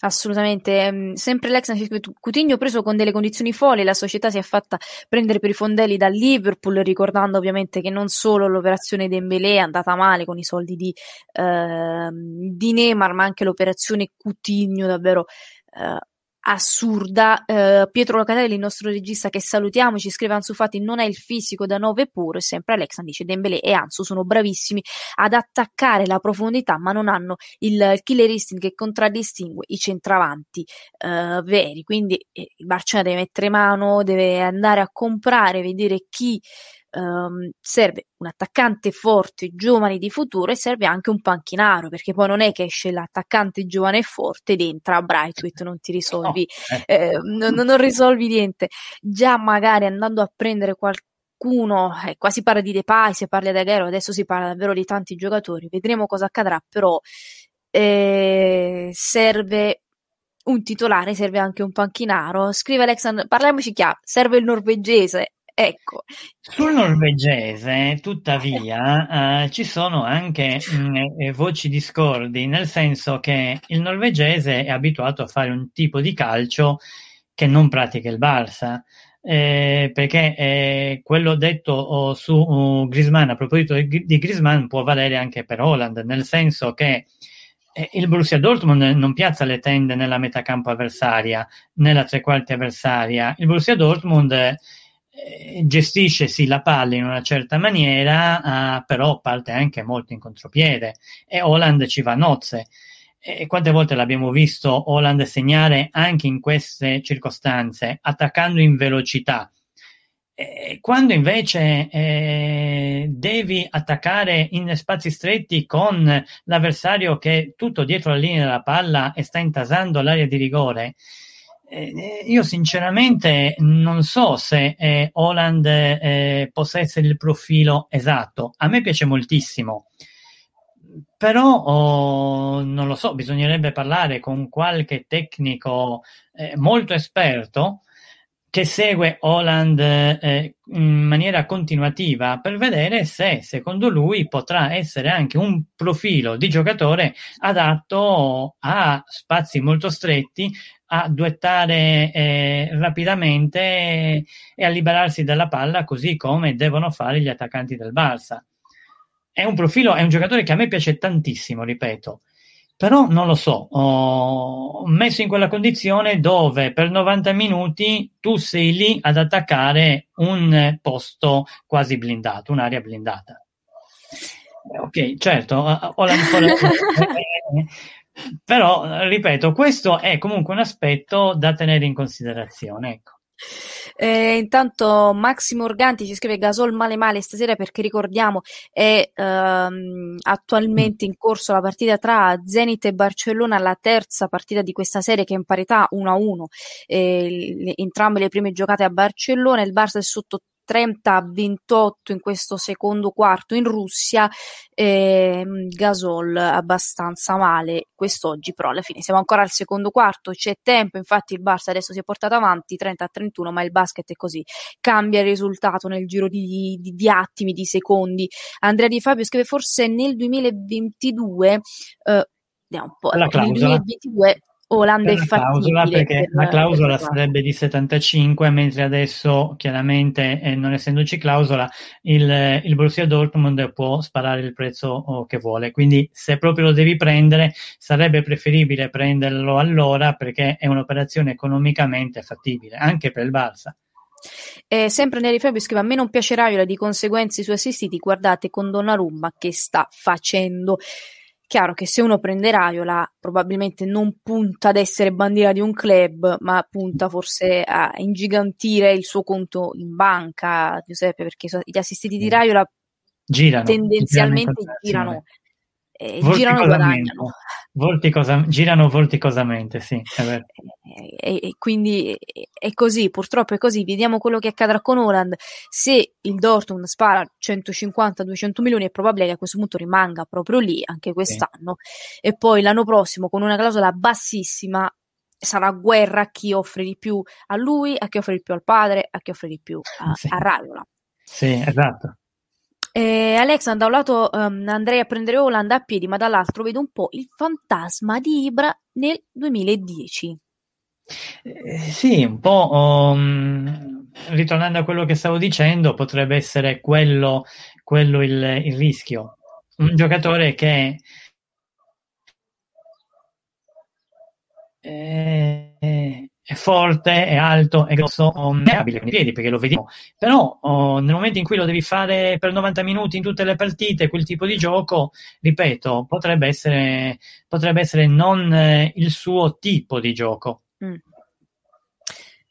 Assolutamente, ehm, sempre l'ex Coutinho preso con delle condizioni folli, la società si è fatta prendere per i fondelli da Liverpool, ricordando ovviamente che non solo l'operazione Dembélé è andata male con i soldi di, eh, di Neymar, ma anche l'operazione Coutinho davvero eh, assurda. Eh, Pietro Locatelli, il nostro regista che salutiamo, ci scrive Ansu Fati non è il fisico da 9 pur, sempre Alexan dice Dembélé e Ansu sono bravissimi ad attaccare la profondità ma non hanno il killer instinct che contraddistingue i centravanti eh, veri, quindi eh, il Barcellona deve mettere mano, deve andare a comprare, vedere chi um, serve un attaccante forte, giovane di futuro e serve anche un panchinaro, perché poi non è che esce l'attaccante giovane e forte ed entra a Brightwit, non ti risolvi, no. eh, ehm, non, non risolvi niente. Già magari andando a prendere qualche qualcuno, eh, qua si parla di Depay, si parla di Aguero, adesso si parla davvero di tanti giocatori, vedremo cosa accadrà, però eh, serve un titolare, serve anche un panchinaro, scrive Alexander, parliamoci chiaro, serve il norvegese, Ecco. Sul norvegese, tuttavia, eh, ci sono anche mh, mm, eh, eh, voci discordi, nel senso che il norvegese è abituato a fare un tipo di calcio che non pratica il Barça. Eh, perché eh, quello detto oh, su uh, oh, Grisman a proposito di, di Grisman può valere anche per Holland, nel senso che eh, il Borussia Dortmund non piazza le tende nella metà campo avversaria, nella tre quarti avversaria. Il Borussia Dortmund eh, gestisce sì la palla in una certa maniera, ah, però parte anche molto in contropiede e Holland ci va a nozze. E quante volte l'abbiamo visto Holland segnare anche in queste circostanze, attaccando in velocità. E quando invece eh, devi attaccare in spazi stretti con l'avversario che è tutto dietro la linea della palla e sta intasando l'area di rigore, eh, eh, io sinceramente non so se eh, Holland eh, possa essere il profilo esatto. A me piace moltissimo, però oh, non lo so, bisognerebbe parlare con qualche tecnico eh, molto esperto che segue Holland eh, in maniera continuativa per vedere se secondo lui potrà essere anche un profilo di giocatore adatto a spazi molto stretti, a duettare eh, rapidamente e a liberarsi dalla palla così come devono fare gli attaccanti del Barça. È un profilo, è un giocatore che a me piace tantissimo, ripeto. Però non lo so, ho messo in quella condizione dove per 90 minuti tu sei lì ad attaccare un posto quasi blindato, un'area blindata. Eh, ok, certo, ho la informazione. Però, ripeto, questo è comunque un aspetto da tenere in considerazione. Ecco. Eh, intanto Massimo Organti ci scrive Gasol male male stasera perché ricordiamo è ehm, attualmente in corso la partita tra Zenit e Barcellona, la terza partita di questa serie che è in parità 1-1. Eh, le, entrambe le prime giocate a Barcellona, il Barça è sotto 30-28 a in questo secondo quarto in Russia, eh, Gasol abbastanza male quest'oggi, però alla fine siamo ancora al secondo quarto, c'è tempo, infatti il Barça adesso si è portato avanti 30-31, a ma il basket è così, cambia il risultato nel giro di, di, di attimi, di secondi. Andrea Di Fabio scrive forse nel 2022... Eh, vediamo un po'. Nel 2022 Olanda è clausola perché per, la clausola per sarebbe di 75 mentre adesso chiaramente eh, non essendoci clausola il, il, Borussia Dortmund può sparare il prezzo oh, che vuole quindi se proprio lo devi prendere sarebbe preferibile prenderlo allora perché è un'operazione economicamente fattibile anche per il Barça eh, sempre Neri Fabio scrive: A me non piace Raiola, di conseguenze sui assistiti. Guardate con Donnarumma che sta facendo. Chiaro che se uno prende Raiola probabilmente non punta ad essere bandiera di un club, ma punta forse a ingigantire il suo conto in banca, Giuseppe, perché gli assistiti di Raiola girano, tendenzialmente girano. girano eh, girano e guadagnano. cosa, girano vorticosamente, sì. E, e, quindi è così, purtroppo è così. Vediamo quello che accadrà con Holland. Se il Dortmund spara 150-200 milioni, è probabile che a questo punto rimanga proprio lì anche quest'anno. Sì. E poi l'anno prossimo, con una clausola bassissima, sarà guerra a chi offre di più a lui, a chi offre di più al padre, a chi offre di più a, sì. a Raiola. Sì, esatto. Eh, Alexa, da un lato um, andrei a prendere Holanda a piedi, ma dall'altro vedo un po' il fantasma di Ibra nel 2010. Eh, sì, un po' um, ritornando a quello che stavo dicendo, potrebbe essere quello, quello il, il rischio. Un giocatore che eh, è forte, è alto, è grosso, è abile con i piedi perché lo vediamo. Però oh, nel momento in cui lo devi fare per 90 minuti in tutte le partite, quel tipo di gioco, ripeto, potrebbe essere, potrebbe essere non eh, il suo tipo di gioco. Mm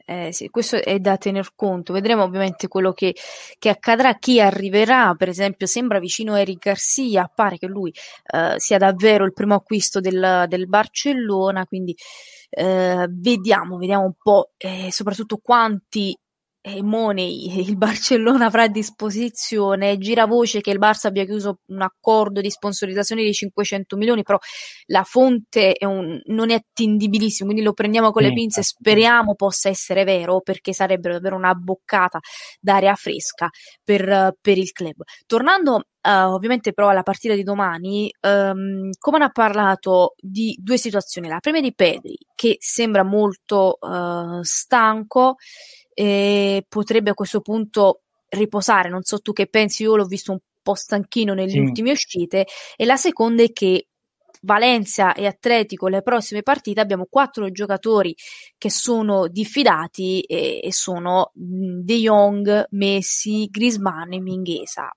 eh, sì, questo è da tener conto. Vedremo ovviamente quello che, che, accadrà, chi arriverà. Per esempio, sembra vicino Eric Garcia, pare che lui eh, sia davvero il primo acquisto del, del Barcellona, quindi eh, vediamo, vediamo un po' eh, soprattutto quanti eh, money il Barcellona avrà a disposizione, gira voce che il Barça abbia chiuso un accordo di sponsorizzazione di 500 milioni, però la fonte è un, non è attendibilissima, quindi lo prendiamo con le mm, pinze, speriamo possa essere vero perché sarebbe davvero una boccata d'aria fresca per, per il club. Tornando uh, ovviamente però alla partita di domani, um, ehm, Coman ha parlato di due situazioni. La prima è di Pedri, che sembra molto uh, stanco e potrebbe a questo punto riposare. Non so tu che pensi, io l'ho visto un po' stanchino nelle sì. ultime uscite. E la seconda è che Valencia e Atletico le prossime partite abbiamo quattro giocatori che sono diffidati e, e sono De Jong, Messi, Grisman e Minghesa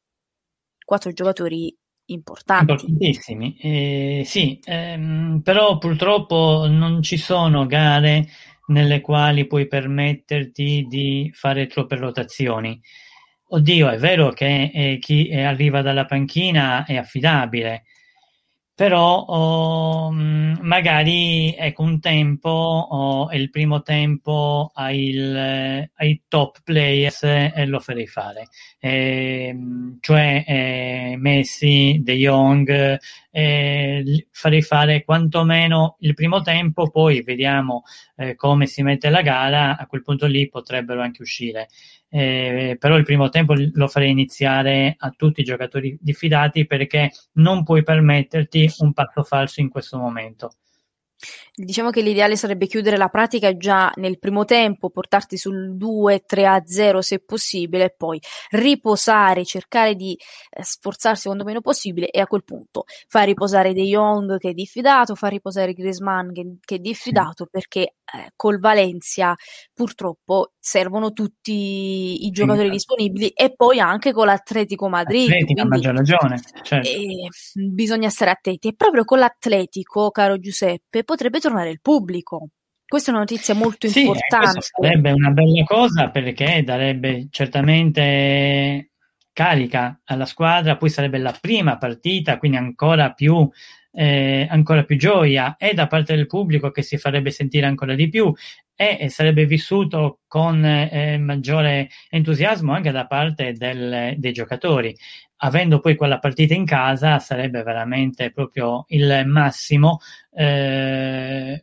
quattro giocatori importanti. Importantissimi, eh, sì, ehm, però purtroppo non ci sono gare nelle quali puoi permetterti di fare troppe rotazioni. Oddio, è vero che eh, chi eh, arriva dalla panchina è affidabile, però oh, mm, magari ecco un tempo oh, il primo tempo ai, il, eh, ai top players eh, lo farei fare eh, cioè eh, Messi, De Jong eh, farei fare quantomeno il primo tempo, poi vediamo eh, come si mette la gara, a quel punto lì potrebbero anche uscire. Eh, però il primo tempo lo farei iniziare a tutti i giocatori diffidati perché non puoi permetterti un passo falso in questo momento. Diciamo che l'ideale sarebbe chiudere la pratica già nel primo tempo, portarti sul 2-3 a 0 se possibile, e poi riposare, cercare di eh, sforzarsi quando meno possibile e a quel punto far riposare De Jong che è diffidato, far riposare Griezmann che, che è diffidato perché eh, col Valencia purtroppo servono tutti i giocatori sì. disponibili e poi anche con l'Atletico Madrid. Atletico, quindi, ragione, eh, certo. eh, bisogna stare attenti e proprio con l'Atletico, caro Giuseppe, potrebbe tornare il pubblico. Questa è una notizia molto sì, eh, importante. Sarebbe una bella cosa perché darebbe certamente carica alla squadra, poi sarebbe la prima partita, quindi ancora più, eh, ancora più gioia e da parte del pubblico che si farebbe sentire ancora di più e sarebbe vissuto con eh, maggiore entusiasmo anche da parte del, dei giocatori. Avendo poi quella partita in casa sarebbe veramente proprio il massimo. Eh,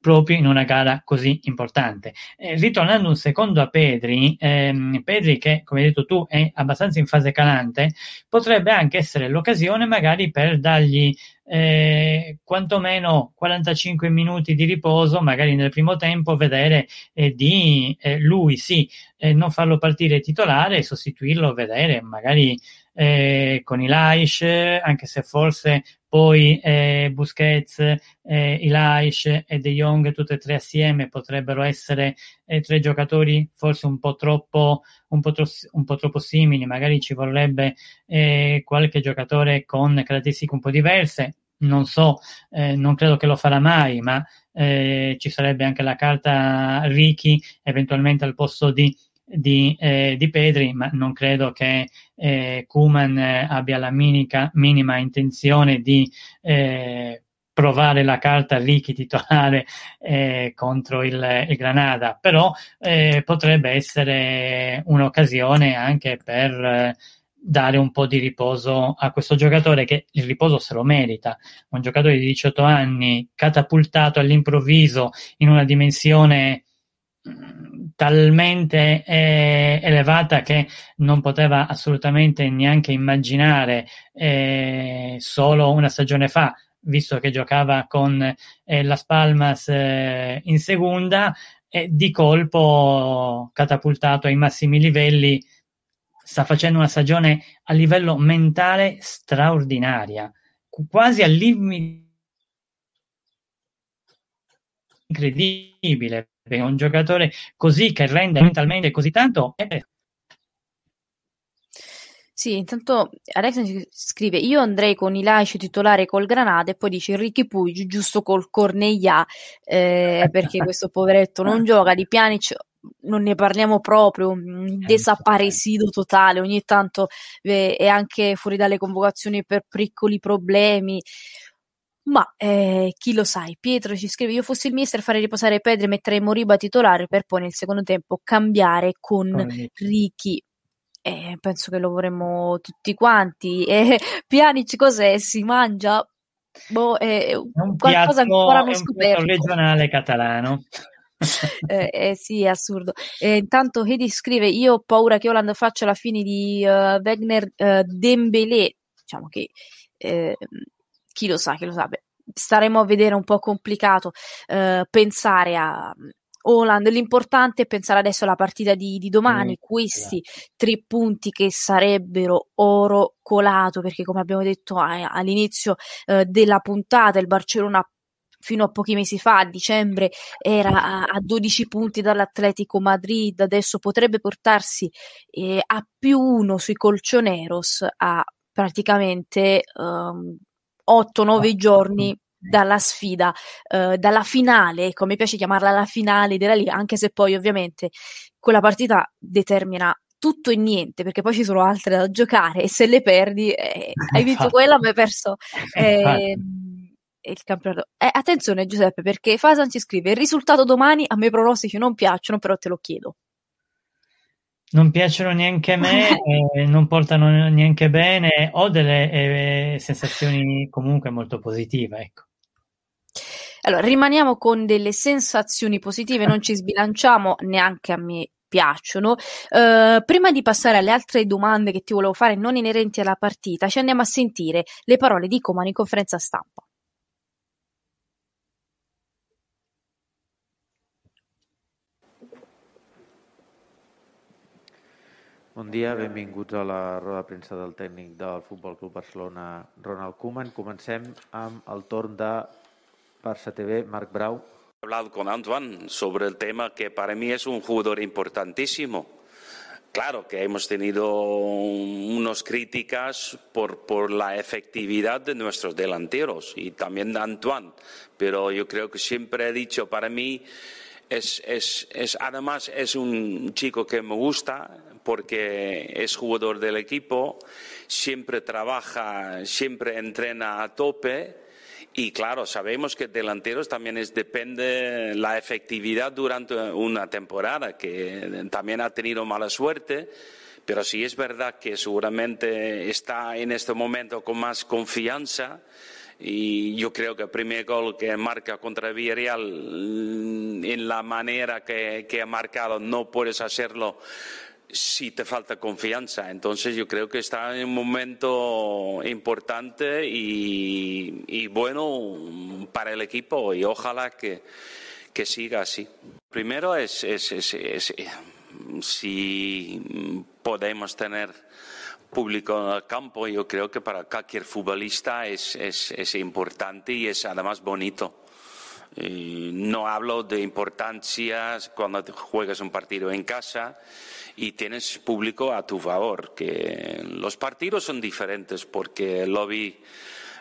proprio in una gara così importante. Eh, ritornando un secondo a Pedri, ehm, Pedri che come hai detto tu è abbastanza in fase calante, potrebbe anche essere l'occasione magari per dargli eh, quantomeno 45 minuti di riposo, magari nel primo tempo, vedere eh, di eh, lui, sì, eh, non farlo partire titolare e sostituirlo, vedere magari eh, con Ilaish, anche se forse poi eh, Busquets, eh, Ilaish e De Jong, tutte e tre assieme, potrebbero essere eh, tre giocatori forse un po' troppo, un po tro- un po troppo simili, magari ci vorrebbe eh, qualche giocatore con caratteristiche un po' diverse, non so, eh, non credo che lo farà mai, ma eh, ci sarebbe anche la carta Ricky eventualmente al posto di di, eh, di Pedri, ma non credo che eh, Kuman eh, abbia la minica, minima intenzione di eh, provare la carta Ricky titolare eh, contro il, il, Granada, però eh, potrebbe essere un'occasione anche per eh, dare un po' di riposo a questo giocatore che il riposo se lo merita, un giocatore di 18 anni catapultato all'improvviso in una dimensione talmente eh, elevata che non poteva assolutamente neanche immaginare eh, solo una stagione fa, visto che giocava con eh, Las Palmas eh, in seconda, e di colpo catapultato ai massimi livelli, sta facendo una stagione a livello mentale straordinaria, quasi al limite incredibile perché un giocatore così che rende mentalmente così tanto è... Eh. Sì, intanto Alex scrive: Io andrei con i laici titolare col granate, e poi dice Ricky Puig giusto col Corneia eh, perché questo poveretto non gioca. Di Pianic non ne parliamo proprio, un eh, desaparecido totale. Ogni tanto eh, è anche fuori dalle convocazioni per piccoli problemi. Ma eh, chi lo sa, Pietro ci scrive: Io fossi il mister, farei riposare Pedri e metterei Moriba titolare per poi nel secondo tempo cambiare con Come. Ricky. Eh, penso che lo vorremmo tutti quanti. Eh, Pianic, cos'è? Si mangia? Boh, eh, un qualcosa piatto, ancora non scoperto. regionale catalano. eh, eh, sì, è assurdo. Eh, intanto Hedy scrive: Io ho paura che Oland faccia la fine di uh, eh, Wegner uh, eh, Dembélé. Diciamo che eh, chi lo sa, chi lo sa, beh, staremo a vedere un po' complicato eh, pensare a mm, Holland, l'importante è pensare adesso alla partita di, di domani, mm, questi yeah. Esatto. tre punti che sarebbero oro colato, perché come abbiamo detto a, all'inizio eh, della puntata il Barcellona fino a pochi mesi fa, a dicembre, era a 12 punti dall'Atletico Madrid, adesso potrebbe portarsi eh, a più uno sui Colcioneros a praticamente um, 8-9 ah, giorni dalla sfida, eh, dalla finale, come ecco, piace chiamarla la finale della Liga, anche se poi ovviamente quella partita determina tutto e niente, perché poi ci sono altre da giocare e se le perdi eh, hai vinto quella ma hai perso eh, ehm, il campionato. Eh, attenzione Giuseppe, perché Fasan ci scrive, il risultato domani a me i pronostici non piacciono, però te lo chiedo. Non piacciono neanche a me, eh, non portano neanche bene, ho delle eh, sensazioni comunque molto positive, ecco. Allora, rimaniamo con delle sensazioni positive, non ci sbilanciamo neanche a me piacciono. Uh, prima di passare alle altre domande che ti volevo fare non inerenti alla partita, ci andiamo a sentire le parole di Comani in conferenza stampa. Bon dia, benvinguts a la rueda de premsa del técnico del Futbol Club Barcelona, Ronald Koeman. Comencem amb el torn de Barça TV, Marc Brau. He hablado con Antoine sobre el tema que para mí es un jugador importantísimo. Claro que hemos tenido unas críticas por, por la efectividad de nuestros delanteros y también de Antoine, pero yo creo que siempre he dicho, para mí es, es, es además es un chico que me gusta, porque es jugador del equipo, siempre trabaja, siempre entrena a tope. Y claro, sabemos que delanteros también es, depende la efectividad durante una temporada, que también ha tenido mala suerte, pero sí es verdad que seguramente está en este momento con más confianza y yo creo que el primer gol que marca contra Villarreal mm, en la manera que, que ha marcado no puedes hacerlo si te falta confianza. Entonces yo creo que está en un momento importante y, bueno para el equipo y ojalá que, siga así. Primero es, si podemos tener público en el campo, yo creo que para cualquier futbolista es, es importante y es además bonito. Eh, no hablo de importancias cuando juegas un partido en casa y tienes público a tu favor, que los partidos son diferentes porque lo vi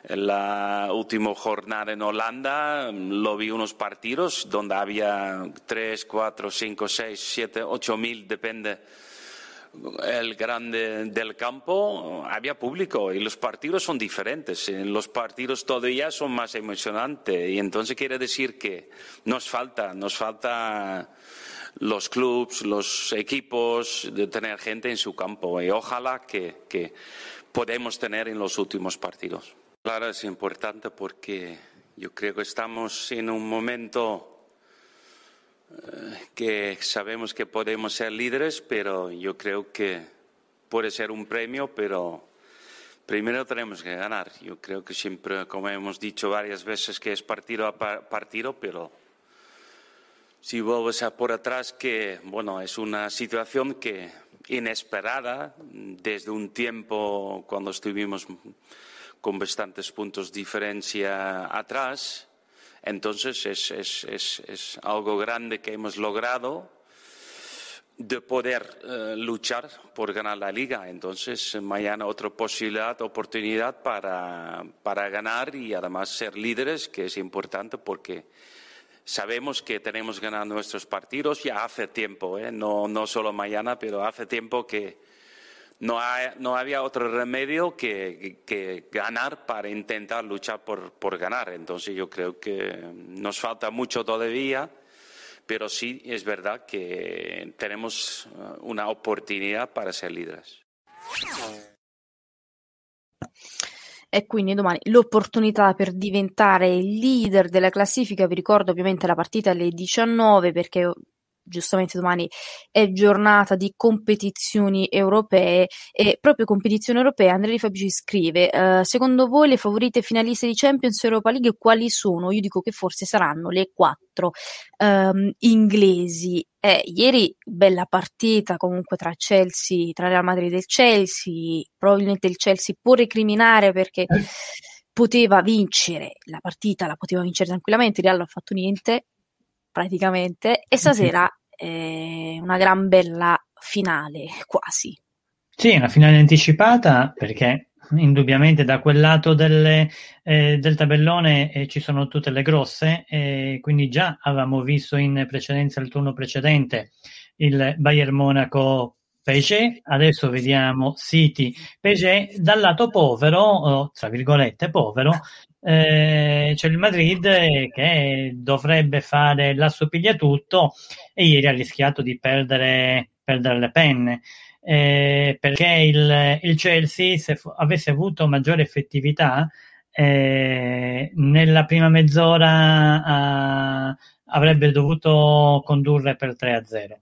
la última jornada en Holanda, lo vi unos partidos donde había 3, 4, 5, 6, 7, ocho mil, depende el grande del campo había público y los partidos son diferentes. Eh, los partidos todavía son más emocionantes y entonces quiere decir que nos falta, nos falta los clubes, los equipos, de tener gente en su campo y ojalá que, que podemos tener en los últimos partidos. Claro, es importante porque yo creo que estamos en un momento que sabemos que podemos ser líderes, pero yo creo que puede ser un premio, pero primero tenemos que ganar. Yo creo que siempre, como hemos dicho varias veces, que es partido a partido, pero si vuelves a por atrás, que bueno, es una situación que inesperada desde un tiempo cuando estuvimos con bastantes puntos de diferencia atrás entonces es, algo grande que hemos logrado de poder eh, luchar por ganar la liga. Entonces, mañana otra posibilidad, oportunidad para, para ganar y además ser líderes, que es importante porque sabemos que tenemos ganado nuestros partidos ya hace tiempo, ¿eh? no, no solo mañana, pero hace tiempo que, no, había otro remedio que, ganar para intentar luchar por, ganar. Entonces yo creo que nos falta mucho todavía, pero sí es verdad que tenemos eh, una oportunidad para ser líderes. E quindi domani l'opportunità per diventare il leader della classifica, vi ricordo ovviamente la partita alle 19 perché giustamente domani è giornata di competizioni europee e proprio competizioni europee Andrea Di ci scrive eh, secondo voi le favorite finaliste di Champions Europa League quali sono? Io dico che forse saranno le quattro ehm, inglesi eh, ieri bella partita comunque tra Chelsea, tra Real Madrid e Chelsea, probabilmente il Chelsea può recriminare perché eh. poteva vincere la partita, la poteva vincere tranquillamente, il Real non ha fatto niente praticamente e stasera eh, una gran bella finale, quasi. Sì, una finale anticipata perché indubbiamente da quel lato delle, eh, del tabellone eh, ci sono tutte le grosse, quindi già avevamo visto in precedenza il turno precedente il Bayern Monaco Peugeot, adesso vediamo City Peugeot, dal lato povero, tra virgolette povero, eh, c'è il Madrid eh, che dovrebbe fare l'assopiglia tutto e ieri ha rischiato di perdere, perdere le penne. Eh, perché il, il, Chelsea se f- avesse avuto maggiore effettività eh, nella prima mezz'ora a- ah, avrebbe dovuto condurre per 3 a 0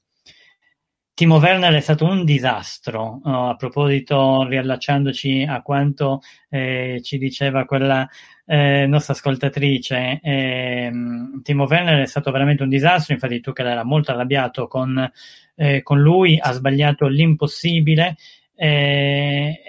Timo Werner è stato un disastro. Oh, a proposito, riallacciandoci a quanto eh, ci diceva quella eh, nostra ascoltatrice, eh, Timo Werner è stato veramente un disastro. Infatti, tu che era molto arrabbiato con, eh, con, lui, ha sbagliato l'impossibile. Eh,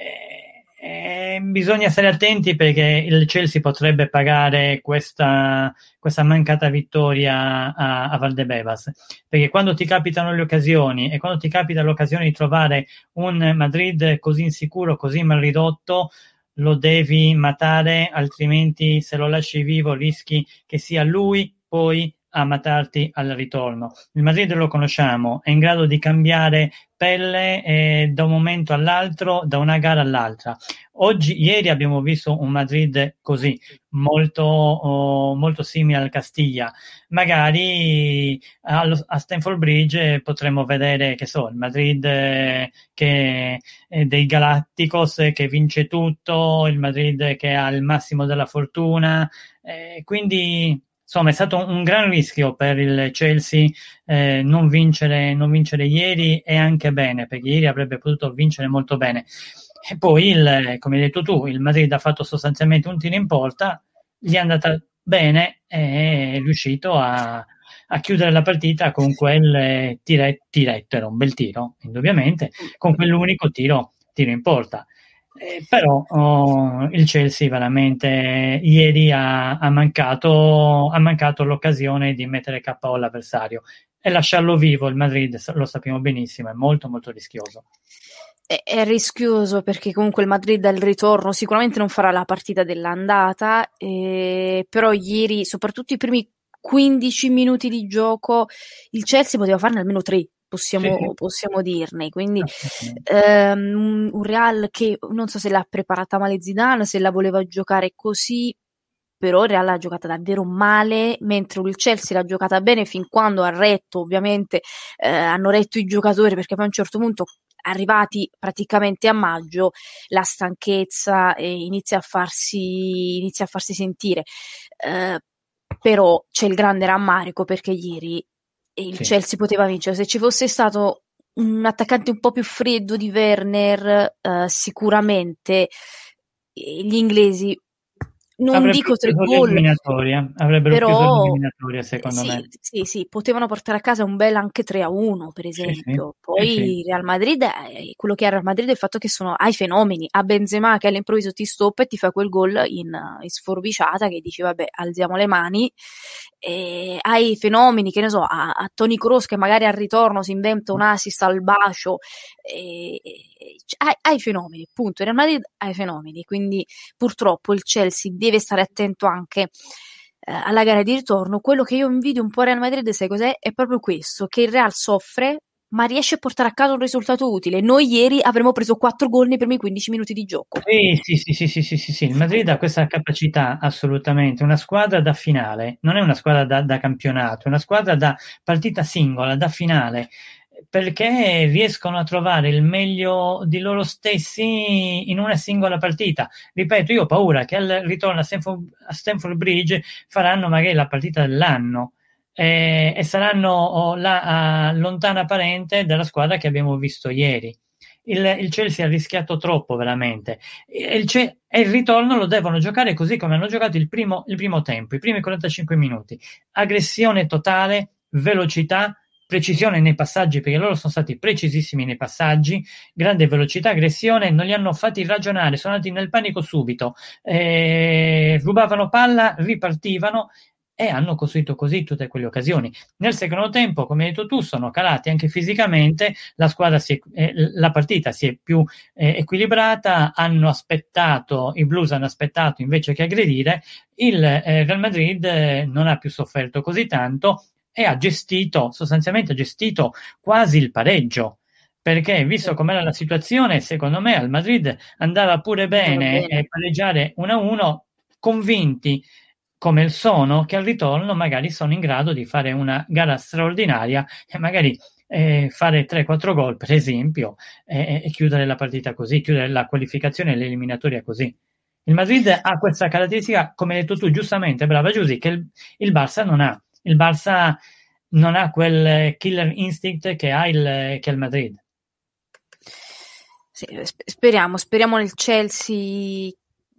eh, bisogna stare attenti perché il Chelsea potrebbe pagare questa, questa mancata vittoria a, a Valdebebas perché quando ti capitano le occasioni e quando ti capita l'occasione di trovare un Madrid così insicuro, così mal ridotto lo devi matare altrimenti se lo lasci vivo rischi che sia lui poi a matarti al ritorno. Il Madrid lo conosciamo, è in grado di cambiare pelle eh, da un momento all'altro, da una gara all'altra. Oggi, ieri abbiamo visto un Madrid così, molto, oh, molto simile al Castiglia. Magari eh, allo, a Stanford Bridge potremo vedere, che so, il Madrid eh, che, eh, dei Galacticos eh, che vince tutto, il Madrid che ha il massimo della fortuna. Eh, quindi insomma è stato un gran rischio per il Chelsea eh, non, vincere, non, vincere, ieri e anche bene, perché ieri avrebbe potuto vincere molto bene. E poi, il, come hai detto tu, il Madrid ha fatto sostanzialmente un tiro in porta, gli è andata bene e è riuscito a, a chiudere la partita con quel tiretto, era un bel tiro, indubbiamente, con quell'unico tiro, tiro in porta però oh, il Chelsea veramente ieri ha, ha, mancato, ha, mancato, l'occasione di mettere KO all'avversario e lasciarlo vivo il Madrid lo sappiamo benissimo è molto molto rischioso è, è rischioso perché comunque il Madrid al ritorno sicuramente non farà la partita dell'andata eh, però ieri soprattutto i primi 15 minuti di gioco il Chelsea poteva farne almeno 3 possiamo, sì. possiamo dirne. Quindi ehm, un Real che non so se l'ha preparata male Zidane, se la voleva giocare così, però il Real l'ha giocata davvero male, mentre il Chelsea l'ha giocata bene fin quando ha retto, ovviamente eh, hanno retto i giocatori perché poi a un certo punto arrivati praticamente a maggio la stanchezza eh, inizia, a farsi, inizia a farsi sentire. Eh, però c'è il grande rammarico perché ieri il sì. Chelsea poteva vincere. Se ci fosse stato un attaccante un po' più freddo di Werner, eh, sicuramente eh, gli inglesi non avrebbero dico tre gol, avrebbero però, eliminatoria secondo sì, me. Sì, sì, potevano portare a casa un bel anche 3 a 1 per esempio. Sì, Poi sì. Real Madrid, quello che è Real Madrid è il fatto che sono, ai fenomeni, a Benzema che all'improvviso ti stoppa e ti fa quel gol in, in sforbiciata che dici vabbè alziamo le mani, e hai fenomeni che ne so, a, a Tony Cross che magari al ritorno si inventa un assist al bacio. E, e eh, ai, i fenomeni, appunto. Real Madrid ha i fenomeni, quindi purtroppo il Chelsea deve stare attento anche eh, alla gara di ritorno. Quello che io invidio un po' al Real Madrid, sai cos'è? È proprio questo, che il Real soffre ma riesce a portare a casa un risultato utile. Noi ieri avremmo preso 4 gol nei primi 15 minuti di gioco. Sì, sì, sì, sì, sì, sì, sì. il Madrid ha questa capacità assolutamente, una squadra da finale, non è una squadra da, da campionato, è una squadra da partita singola, da finale perché riescono a trovare il meglio di loro stessi in una singola partita. Ripeto, io ho paura che al ritorno a Stanford, a Stanford Bridge faranno magari la partita dell'anno eh, e saranno oh, la lontana parente della squadra che abbiamo visto ieri. Il, il Chelsea ha rischiato troppo veramente e il, e il, ritorno lo devono giocare così come hanno giocato il primo, il primo tempo, i primi 45 minuti. Aggressione totale, velocità, precisione nei passaggi perché loro sono stati precisissimi nei passaggi, grande velocità, aggressione, non li hanno fatti ragionare, sono andati nel panico subito, eh, rubavano palla, ripartivano e hanno costruito così tutte quelle occasioni. Nel secondo tempo, come hai detto tu, sono calati anche fisicamente, la, è, eh, la partita si è più eh, equilibrata, hanno aspettato, i Blues hanno aspettato invece che aggredire, il eh, Real Madrid eh, non ha più sofferto così tanto e ha gestito, sostanzialmente ha gestito quasi il pareggio. Perché visto com'era la situazione, secondo me al Madrid andava pure bene, bene. pareggiare 1-1, convinti come il sono che al ritorno magari sono in grado di fare una gara straordinaria e magari eh, fare 3-4 gol per esempio eh, e chiudere la partita così, chiudere la qualificazione e l'eliminatoria così. Il Madrid ha questa caratteristica, come hai detto tu giustamente, brava Giusy, che il, il Barça non ha il Barça non ha quel killer instinct che ha il, che il Madrid. Sì, speriamo, speriamo nel Chelsea.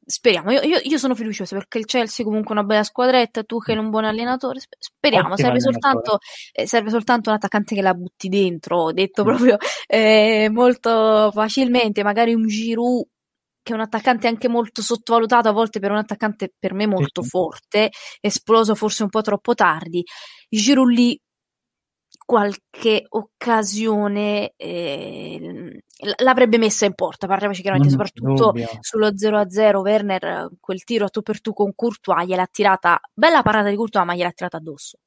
Speriamo, io, io, io, sono fiducioso perché il Chelsea comunque è una bella squadretta, tu che è mm. un buon allenatore, speriamo, serve soltanto, eh, serve soltanto, un attaccante che la butti dentro, detto mm. proprio eh, molto facilmente, magari un Giroud che è un attaccante anche molto sottovalutato a volte per un attaccante per me molto sì. forte, esploso forse un po' troppo tardi. Giroud lì qualche occasione eh, l'avrebbe messa in porta, parliamoci chiaramente, non soprattutto dubbio. sullo 0-0 Werner quel tiro a tu per tu con Courtois gliel'ha tirata, bella parata di Courtois ma gliel'ha tirata addosso.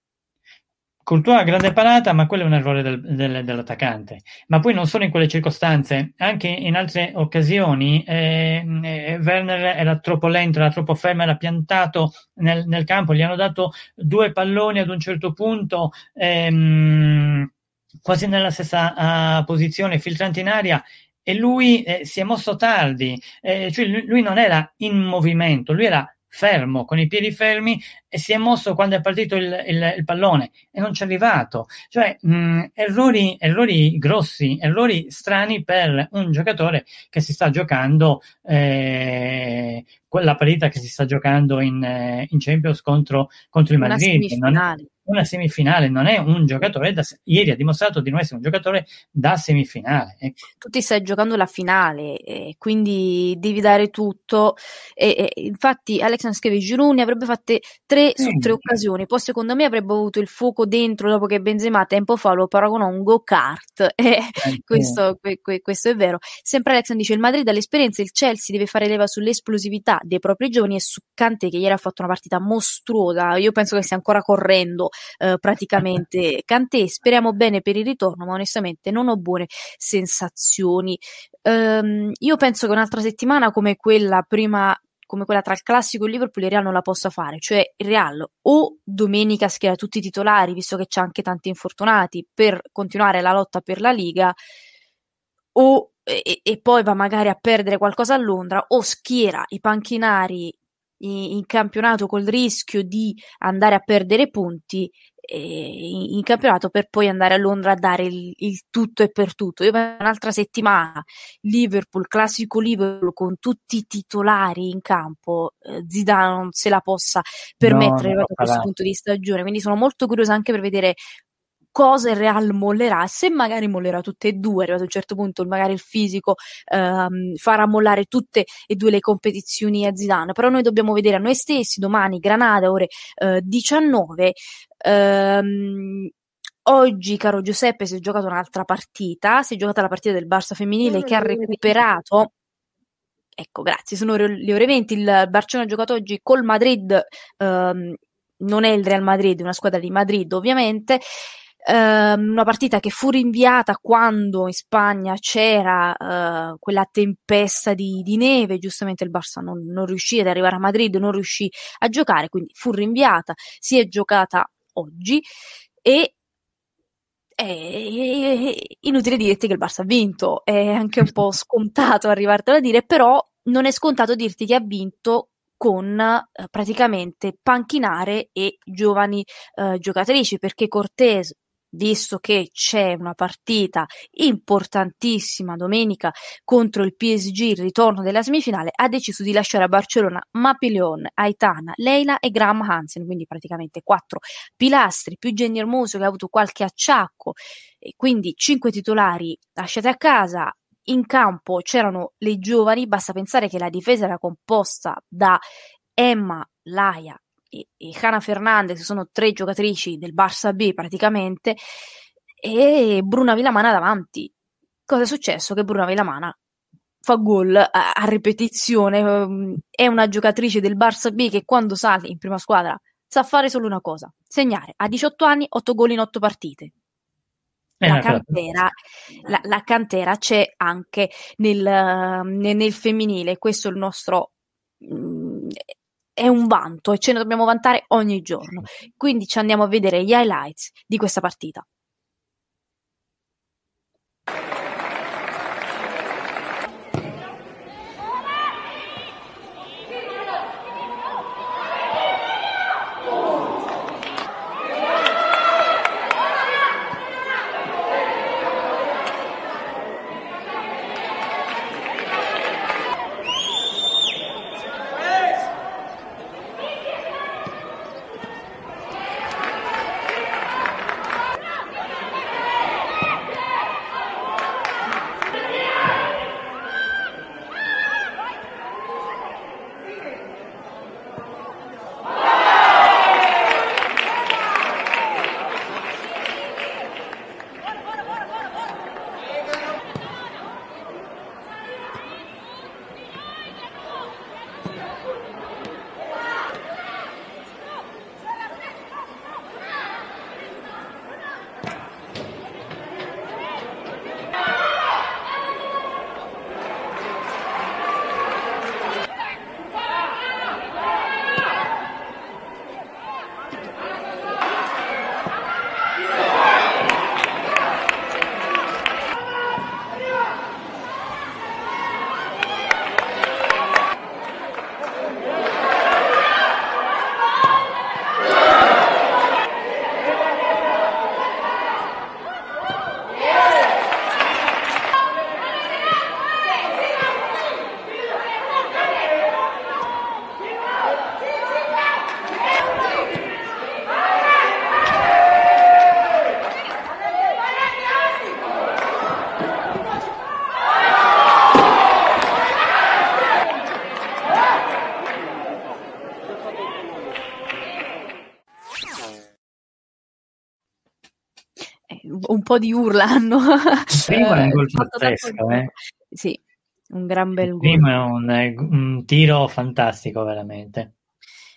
Courtois ha grande parata, ma quello è un errore del, del, dell'attaccante. Ma poi non solo in quelle circostanze, anche in altre occasioni eh, eh, Werner era troppo lento, era troppo fermo, era piantato nel, nel, campo, gli hanno dato due palloni ad un certo punto. Ehm, quasi nella stessa uh, posizione, filtrante in aria, e lui eh, si è mosso tardi, eh, cioè lui, lui, non era in movimento, lui era fermo, con i piedi fermi e si è mosso quando è partito il, il, il pallone e non ci è arrivato. Cioè, mh, mm, errori, errori, grossi, errori strani per un giocatore che si sta giocando eh, quella partita che si sta giocando in, eh, in Champions contro, contro il Madrid. Non una semifinale, non è un giocatore da, ieri ha dimostrato di non essere un giocatore da semifinale. Ecco. Tu ti stai giocando la finale, eh, quindi devi dare tutto. E, e, infatti Alex Naschevi ne avrebbe fatte tre 3 su tre occasioni. Poi secondo me avrebbe avuto il fuoco dentro dopo che Benzema tempo fa lo paragonò a un go-kart. Eh, eh questo, que, que, questo, è vero. Sempre Alexandre dice: Il Madrid ha l'esperienza, il Chelsea deve fare leva sull'esplosività dei propri giovani e su Cante, che ieri ha fatto una partita mostruosa. Io penso che stia ancora correndo eh, praticamente Cante, Speriamo bene per il ritorno, ma onestamente non ho buone sensazioni. Um, io penso che un'altra settimana come quella prima come quella tra il classico e il Liverpool, il Real non la possa fare. Cioè il Real o domenica schiera tutti i titolari, visto che c'è anche tanti infortunati, per continuare la lotta per la Liga, o e, e, poi va magari a perdere qualcosa a Londra o schiera i panchinari in, in, campionato col rischio di andare a perdere punti in campionato per poi andare a Londra a dare il, il tutto e per tutto. Io per un'altra settimana Liverpool, classico Liverpool con tutti i titolari in campo, eh, Zidane non se la possa permettere no, a questo parlare. punto di stagione, quindi sono molto curiosa anche per vedere cosa il real mollerà, se magari mollerà tutte e due, arrivato a un certo punto magari il fisico ehm, farà mollare tutte e due le competizioni a Zidane, però noi dobbiamo vedere a noi stessi domani Granada ore eh, 19 ehm, Oggi, caro Giuseppe, si è giocata un'altra partita, si è giocata la partita del Barça femminile mm, che ha recuperato ecco, grazie. Sono le ore 20. Il Barcellona ha giocato oggi col Madrid. Ehm, non è il Real Madrid, è una squadra di Madrid ovviamente, ehm, una partita che fu rinviata quando in Spagna c'era eh, quella tempesta di, di, neve, giustamente il Barça non, non riuscì ad arrivare a Madrid, non riuscì a giocare, quindi fu rinviata, si è giocata oggi e è inutile dirti che il Barça ha vinto, è anche un po' scontato arrivartelo a dire, però non è scontato dirti che ha vinto con eh, praticamente panchinare e giovani eh, giocatrici, perché Cortés visto che c'è una partita importantissima domenica contro il PSG, il ritorno della semifinale, ha deciso di lasciare a Barcellona Mapileon, Aitana, Leila e Graham Hansen, quindi praticamente quattro pilastri, più Genny Hermoso che ha avuto qualche acciacco, e quindi cinque titolari lasciati a casa, in campo c'erano le giovani, basta pensare che la difesa era composta da Emma, Laia, e, e Hanna Fernandez, sono tre giocatrici del Barça B praticamente, e Bruna Villamana davanti. Cosa è successo? Che Bruna Villamana fa gol a, a ripetizione, ehm, è una giocatrice del Barça B che quando sale in prima squadra sa fare solo una cosa, segnare. A 18 anni, 8 gol in 8 partite. Eh, la cantera, la, la cantera, c'è anche nel, eh, nel, femminile, questo è il nostro mm, è un vanto e ce ne dobbiamo vantare ogni giorno. Quindi ci andiamo a vedere gli highlights di questa partita. po' di urla hanno. Prima è un eh, gol pazzesco, eh. Sì, un gran bel gol. Prima è un, un tiro fantastico, veramente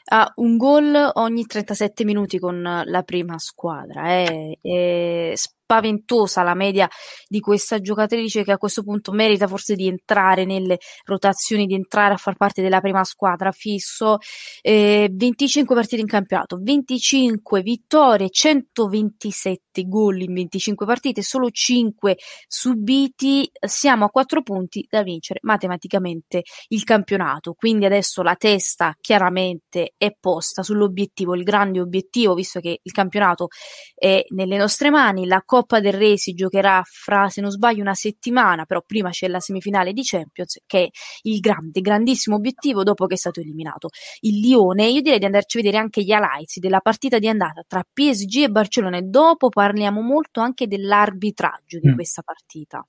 ha ah, un gol ogni 37 minuti con la prima squadra. Eh, eh, spaventosa la media di questa giocatrice che a questo punto merita forse di entrare nelle rotazioni, di entrare a far parte della prima squadra fisso. Eh, 25 partite in campionato, 25 vittorie, 127 gol in 25 partite, solo 5 subiti. Siamo a 4 punti da vincere matematicamente il campionato. Quindi adesso la testa chiaramente è posta sull'obiettivo, il grande obiettivo, visto che il campionato è nelle nostre mani. La Coppa del Re si giocherà fra, se non sbaglio, una settimana, però prima c'è la semifinale di Champions, che è il grande, grandissimo obiettivo dopo che è stato eliminato il Lione. Io direi di andarci a vedere anche gli highlights della partita di andata tra PSG e Barcellona e dopo parliamo molto anche dell'arbitraggio di mm. questa partita.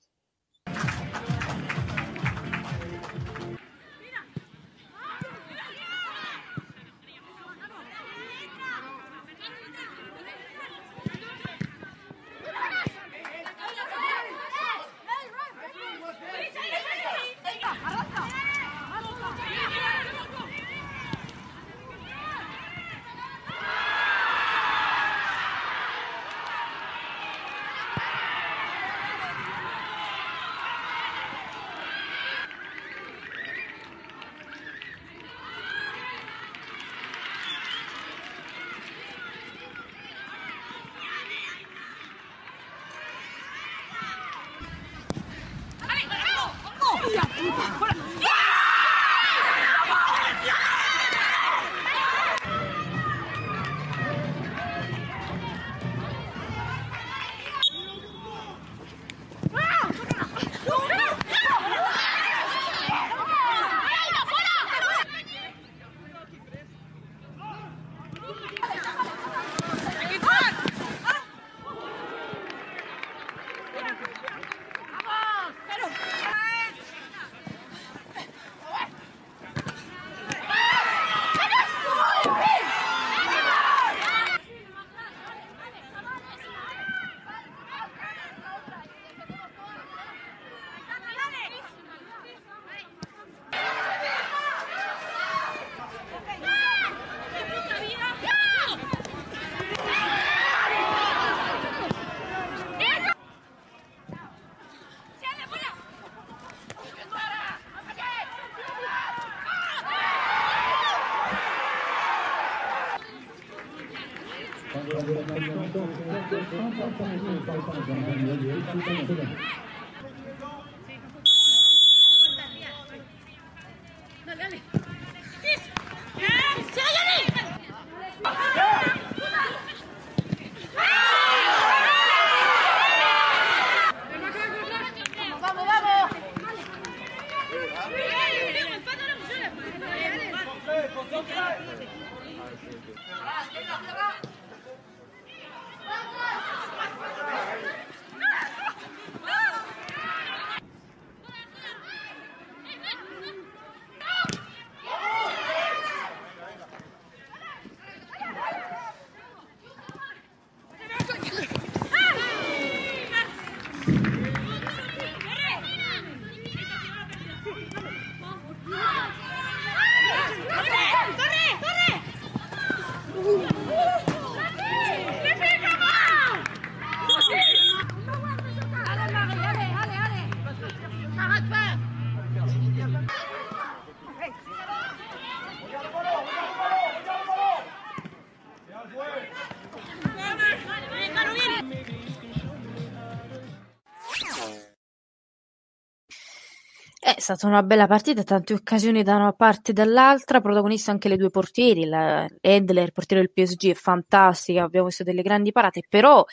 stata una bella partita, tante occasioni da una parte e dall'altra, protagonista anche le due portieri, la Edler, portiere del PSG, è fantastica, abbiamo visto delle grandi parate, però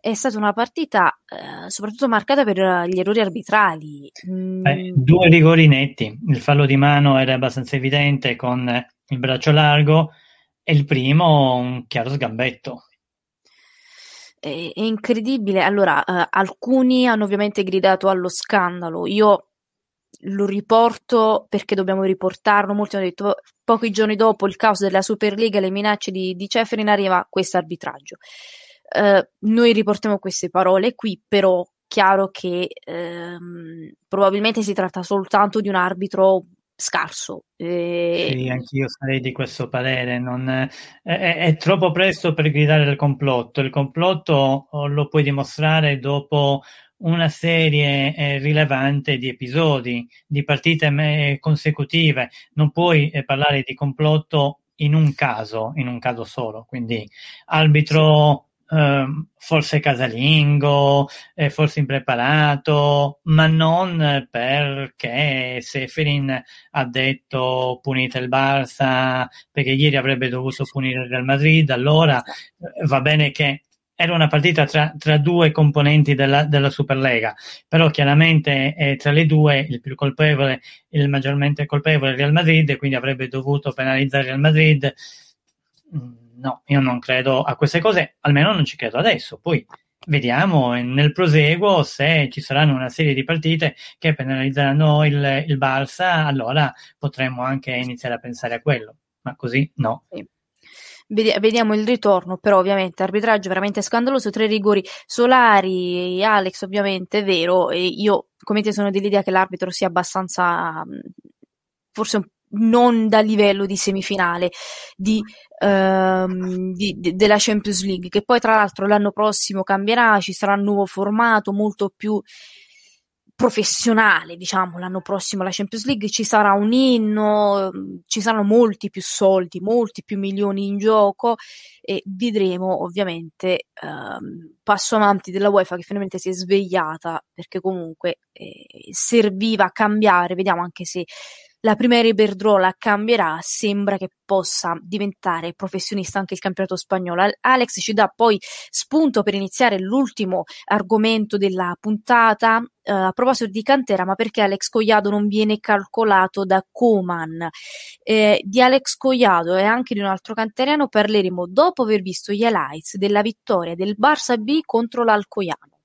è stata una partita eh, soprattutto marcata per eh, gli errori arbitrali. Mm. Eh, due rigori netti, il fallo di mano era abbastanza evidente con il braccio largo e il primo un chiaro sgambetto. è incredibile. Allora, eh, alcuni hanno ovviamente gridato allo scandalo. Io lo riporto perché dobbiamo riportarlo. Molti hanno detto oh, pochi giorni dopo il caos della Superliga e le minacce di, di Ceferin arriva questo arbitraggio. Eh, noi riportiamo queste parole qui, però chiaro che ehm, probabilmente si tratta soltanto di un arbitro scarso. Eh... Sì, anch'io sarei di questo parere. Non, eh, è, è, è, troppo presto per gridare il complotto. Il complotto oh, lo puoi dimostrare dopo una serie eh, rilevante di episodi, di partite me- eh, consecutive. Non puoi eh, parlare di complotto in un caso, in un caso solo. Quindi arbitro eh, forse casalingo, eh, forse impreparato, ma non perché Seferin ha detto punite il Barça, perché ieri avrebbe dovuto punire il Real Madrid. Allora va bene che era una partita tra, tra due componenti della, della, Superlega, però chiaramente eh, tra le due il più colpevole, il maggiormente colpevole è il Real Madrid, quindi avrebbe dovuto penalizzare il Real Madrid. Mm, no, io non credo a queste cose, almeno non ci credo adesso. Poi vediamo eh, nel proseguo se ci saranno una serie di partite che penalizzeranno il, il Barça, allora potremmo anche iniziare a pensare a quello, ma così no. Sì vediamo il ritorno, però ovviamente arbitraggio veramente scandaloso, tre rigori solari, Alex ovviamente è vero, e io come te sono dell'idea che l'arbitro sia abbastanza, mm, forse un non da livello di semifinale di, ehm, di, de, della Champions League, che poi tra l'altro l'anno prossimo cambierà, ci sarà un nuovo formato molto più professionale, diciamo, l'anno prossimo alla Champions League ci sarà un inno, ci saranno molti più soldi, molti più milioni in gioco e vedremo ovviamente ehm, passo avanti della UEFA che finalmente si è svegliata perché comunque eh, serviva a cambiare, vediamo anche se la Primera Iberdrola cambierà, sembra che possa diventare professionista anche il campionato spagnolo. Alex ci dà poi spunto per iniziare l'ultimo argomento della puntata. Eh, a proposito di Cantera, ma perché Alex Cogliado non viene calcolato da Coman? Eh, di Alex Cogliado e anche di un altro canteriano parleremo dopo aver visto gli highlights della vittoria del Barça B contro l'Alcoiano.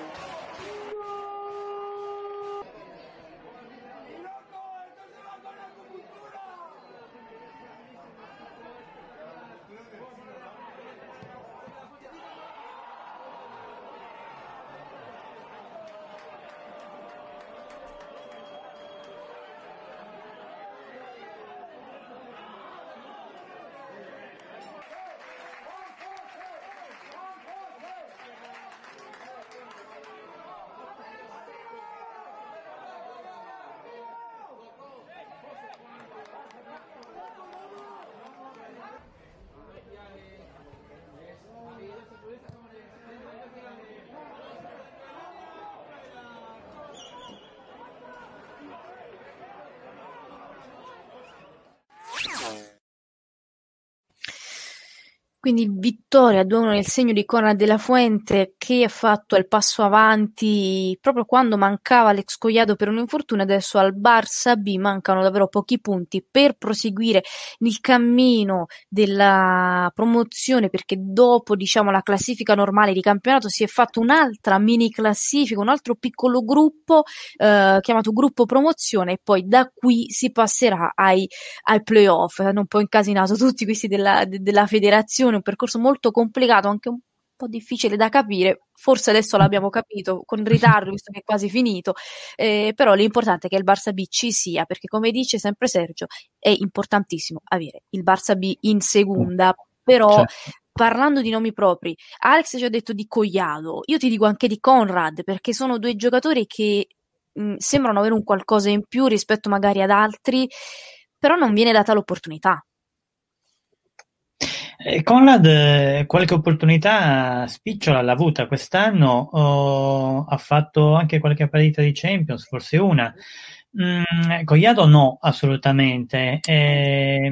Bye. quindi vittoria due a nel segno di Conrad della Fuente che ha fatto il passo avanti proprio quando mancava l'ex Cogliado per un infortunio, adesso al Barça B mancano davvero pochi punti per proseguire nel cammino della promozione perché dopo diciamo la classifica normale di campionato si è fatta un'altra mini classifica, un altro piccolo gruppo eh, chiamato gruppo promozione e poi da qui si passerà ai, ai playoff, hanno un po' incasinato tutti questi della, de, della federazione, un percorso molto complicato anche un po' difficile da capire, forse adesso mm. l'abbiamo capito con ritardo visto che è quasi finito, eh, però l'importante è che il Barça B ci sia perché come dice sempre Sergio è importantissimo avere il Barça B in seconda, mm. però certo. parlando di nomi propri, Alex ci ha detto di Cogliado, io ti dico anche di Conrad perché sono due giocatori che mh, mm, sembrano avere un qualcosa in più rispetto magari ad altri, però non viene data l'opportunità. Eh, Conrad eh, qualche opportunità spicciola l'ha avuta quest'anno, oh, ha fatto anche qualche partita di Champions, forse una. Mm, Cogliado ecco, no, assolutamente. Eh,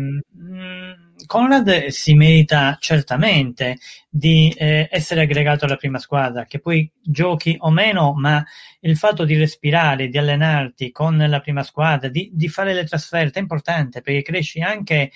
Conrad si merita certamente di eh, essere aggregato alla prima squadra, che poi giochi o meno, ma il fatto di respirare, di allenarti con la prima squadra, di, di fare le trasferte è importante perché cresci anche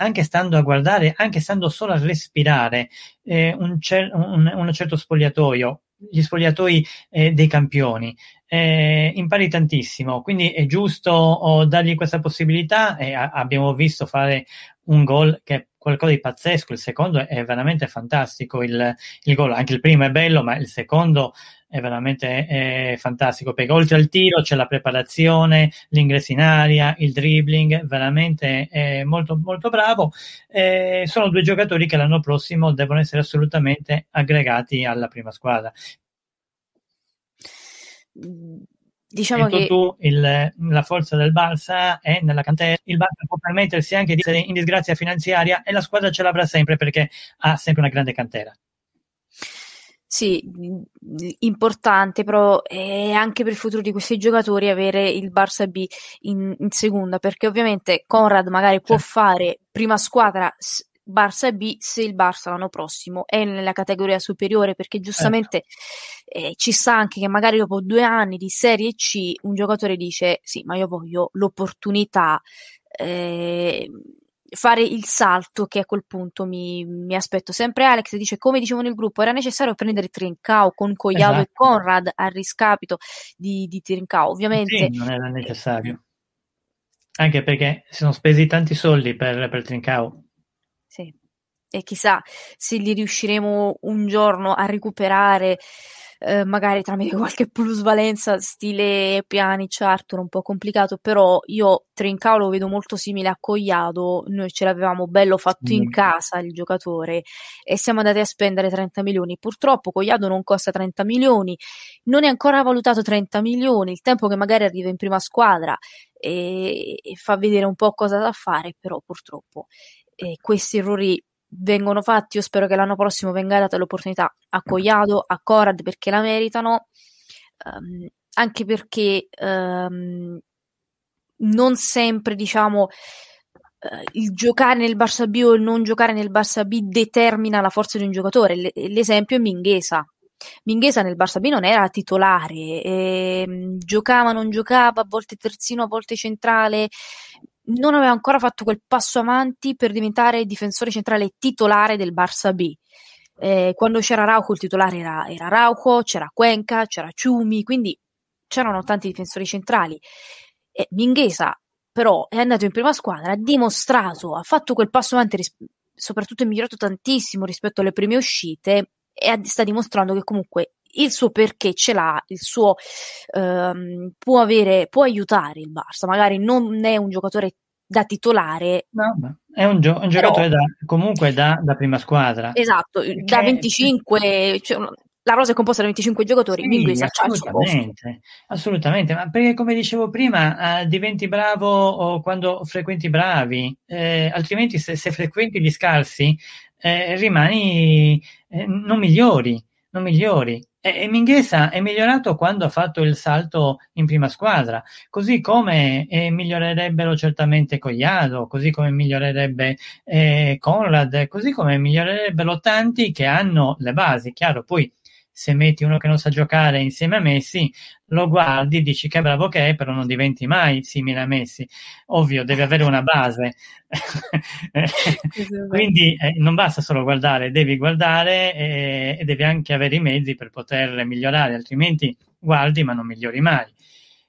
anche stando a guardare, anche stando solo a respirare eh, un, cer- un, un certo spogliatoio, gli spogliatoi eh, dei campioni. Eh, impari tantissimo, quindi è giusto oh, dargli questa possibilità. Eh, abbiamo visto fare un gol che è qualcosa di pazzesco, il secondo è veramente fantastico, il, il gol, anche il primo è bello, ma il secondo è veramente è fantastico perché oltre al tiro c'è la preparazione, l'ingresso in aria, il dribbling, veramente è molto molto bravo. Eh, sono due giocatori che l'anno prossimo devono essere assolutamente aggregati alla prima squadra. Mm, diciamo che tu, il, la forza del Barça è nella cantera. Il Barça può permettersi anche di essere in disgrazia finanziaria e la squadra ce l'avrà sempre perché ha sempre una grande cantera. Sì, mm, importante, però è anche per il futuro di questi giocatori avere il Barça B in, in seconda, perché ovviamente Conrad magari può certo. fare prima squadra Barça B se il Barça l'anno prossimo è nella categoria superiore, perché eh, giustamente eh. Eh, ci sta anche che magari dopo due anni di Serie C un giocatore dice sì, ma io voglio l'opportunità. Eh, fare il salto che a quel punto mi, mi, aspetto sempre Alex dice come dicevo nel gruppo era necessario prendere Trincao con Cogliado esatto. e Conrad a riscapito di, di Trincao ovviamente sì, non era eh, necessario anche perché si sono spesi tanti soldi per, per Trincao sì e chissà se li riusciremo un giorno a recuperare eh, magari tramite qualche plusvalenza stile piani Arthur un po' complicato, però io Trincao lo vedo molto simile a Cogliado, noi ce l'avevamo bello fatto mm. in casa il giocatore e siamo andati a spendere 30 milioni. Purtroppo Cogliado non costa 30 milioni, non è ancora valutato 30 milioni, il tempo che magari arriva in prima squadra e, e fa vedere un po' cosa da fare, però purtroppo eh, questi errori vengono fatti. Io spero che l'anno prossimo venga data l'opportunità a Coiado, a Corad perché la meritano, um, anche perché um, non sempre diciamo. Uh, il giocare nel Barça B o il non giocare nel Barça B determina la forza di un giocatore. L- l'esempio è Minghesa. Minghesa nel Barça B non era titolare, ehm, giocava, non giocava, a volte terzino, a volte centrale non aveva ancora fatto quel passo avanti per diventare difensore centrale titolare del Barça B. Eh, quando c'era Rauco il titolare era, era Rauco, c'era Cuenca, c'era Ciumi, quindi c'erano tanti difensori centrali. Eh, Minghesa però è andato in prima squadra, ha dimostrato, ha fatto quel passo avanti, ris- soprattutto è migliorato tantissimo rispetto alle prime uscite e ha, sta dimostrando che comunque il suo perché ce l'ha, il suo ehm, può, avere, può aiutare il Barça, magari non è un giocatore da titolare. No, è un, gio- un giocatore però, da, comunque da, da, prima squadra. Esatto, perché, da 25, cioè, la rosa è composta da 25 giocatori, sì, quindi assolutamente, assolutamente, ma perché come dicevo prima, eh, diventi bravo quando frequenti i bravi, eh, altrimenti se, se, frequenti gli scarsi eh, rimani eh, non migliori, non migliori. E Minghesa è migliorato quando ha fatto il salto in prima squadra, così come eh, migliorerebbero certamente Cogliado, così come migliorerebbe eh, Conrad, così come migliorerebbero tanti che hanno le basi. Chiaro, poi se metti uno che non sa giocare insieme a Messi, lo guardi, dici che bravo che è, però non diventi mai simile a Messi. Ovvio, devi avere una base. Quindi eh, non basta solo guardare, devi guardare e, eh, e devi anche avere i mezzi per poter migliorare, altrimenti guardi ma non migliori mai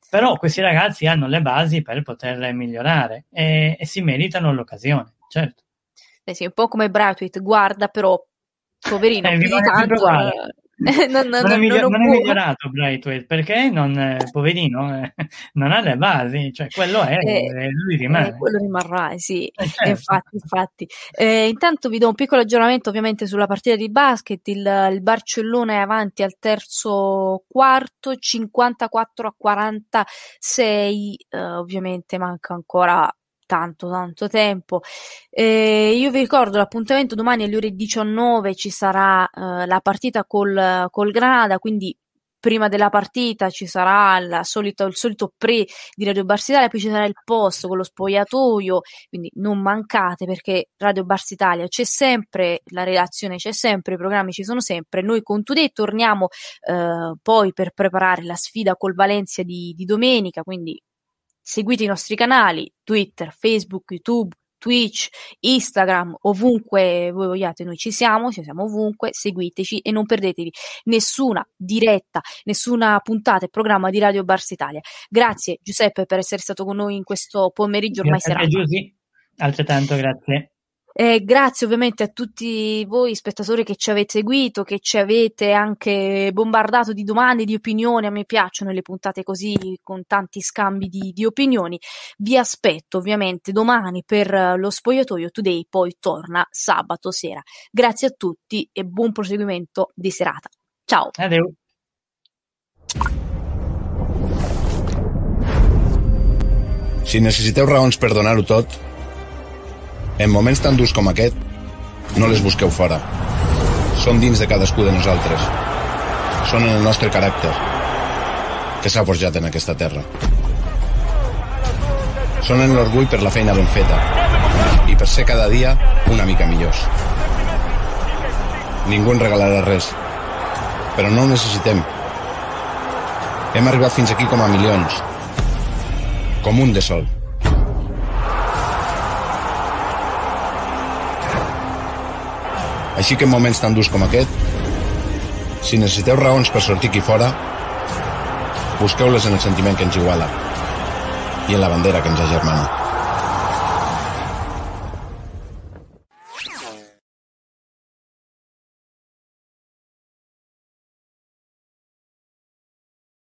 però questi ragazzi hanno le basi per poter migliorare e, e si meritano l'occasione, certo. Eh sì, un po' come Braithwaite, guarda però, poverino, eh, più di tanto... non, non, non, è, migli- non è migliorato Braithwaite perché non, eh, poverino eh, non ha le basi, cioè quello è, eh, lui rimane. Eh, quello rimarrà, eh, sì, eh, certo. infatti. infatti. intanto vi do un piccolo aggiornamento ovviamente sulla partita di basket, il, il Barcellona è avanti al terzo quarto, 54 a 46, ovviamente manca ancora tanto tanto tempo. Eh, io vi ricordo l'appuntamento domani alle ore 19 ci sarà eh, la partita col, col Granada, quindi prima della partita ci sarà solito, il solito pre di Radio Italia, poi ci sarà il post con lo spogliatoio, quindi non mancate perché Radio Italia c'è sempre, la relazione c'è sempre, i programmi ci sono sempre. Noi con Today torniamo eh, poi per preparare la sfida col Valencia di, di domenica, quindi Seguite i nostri canali Twitter, Facebook, YouTube, Twitch, Instagram, ovunque voi vogliate, noi ci siamo, ci siamo ovunque, seguiteci e non perdetevi nessuna diretta, nessuna puntata e programma di Radio Bars Italia. Grazie Giuseppe per essere stato con noi in questo pomeriggio ormai grazie serale. Giussi, altrettanto grazie. Eh, grazie ovviamente a tutti voi spettatori che ci avete seguito, che ci avete anche bombardato di domande, di opinioni. A me piacciono le puntate così con tanti scambi di, di opinioni. Vi aspetto ovviamente domani per lo spogliatoio Today, poi torna sabato sera. Grazie a tutti e buon proseguimento di serata. Ciao. Adeu. Si necessiteu raons per donar-ho tot, En moments tan durs com aquest, no les busqueu fora. Són dins de cadascú de nosaltres. Són en el nostre caràcter, que s'ha forjat en aquesta terra. Són en l'orgull per la feina ben feta i per ser cada dia una mica millors. Ningú ens regalarà res, però no ho necessitem. Hem arribat fins aquí com a milions, com un de sol. Així que en moments tan durs com aquest, si necessiteu raons per sortir aquí fora, busqueu-les en el sentiment que ens iguala i en la bandera que ens agermana.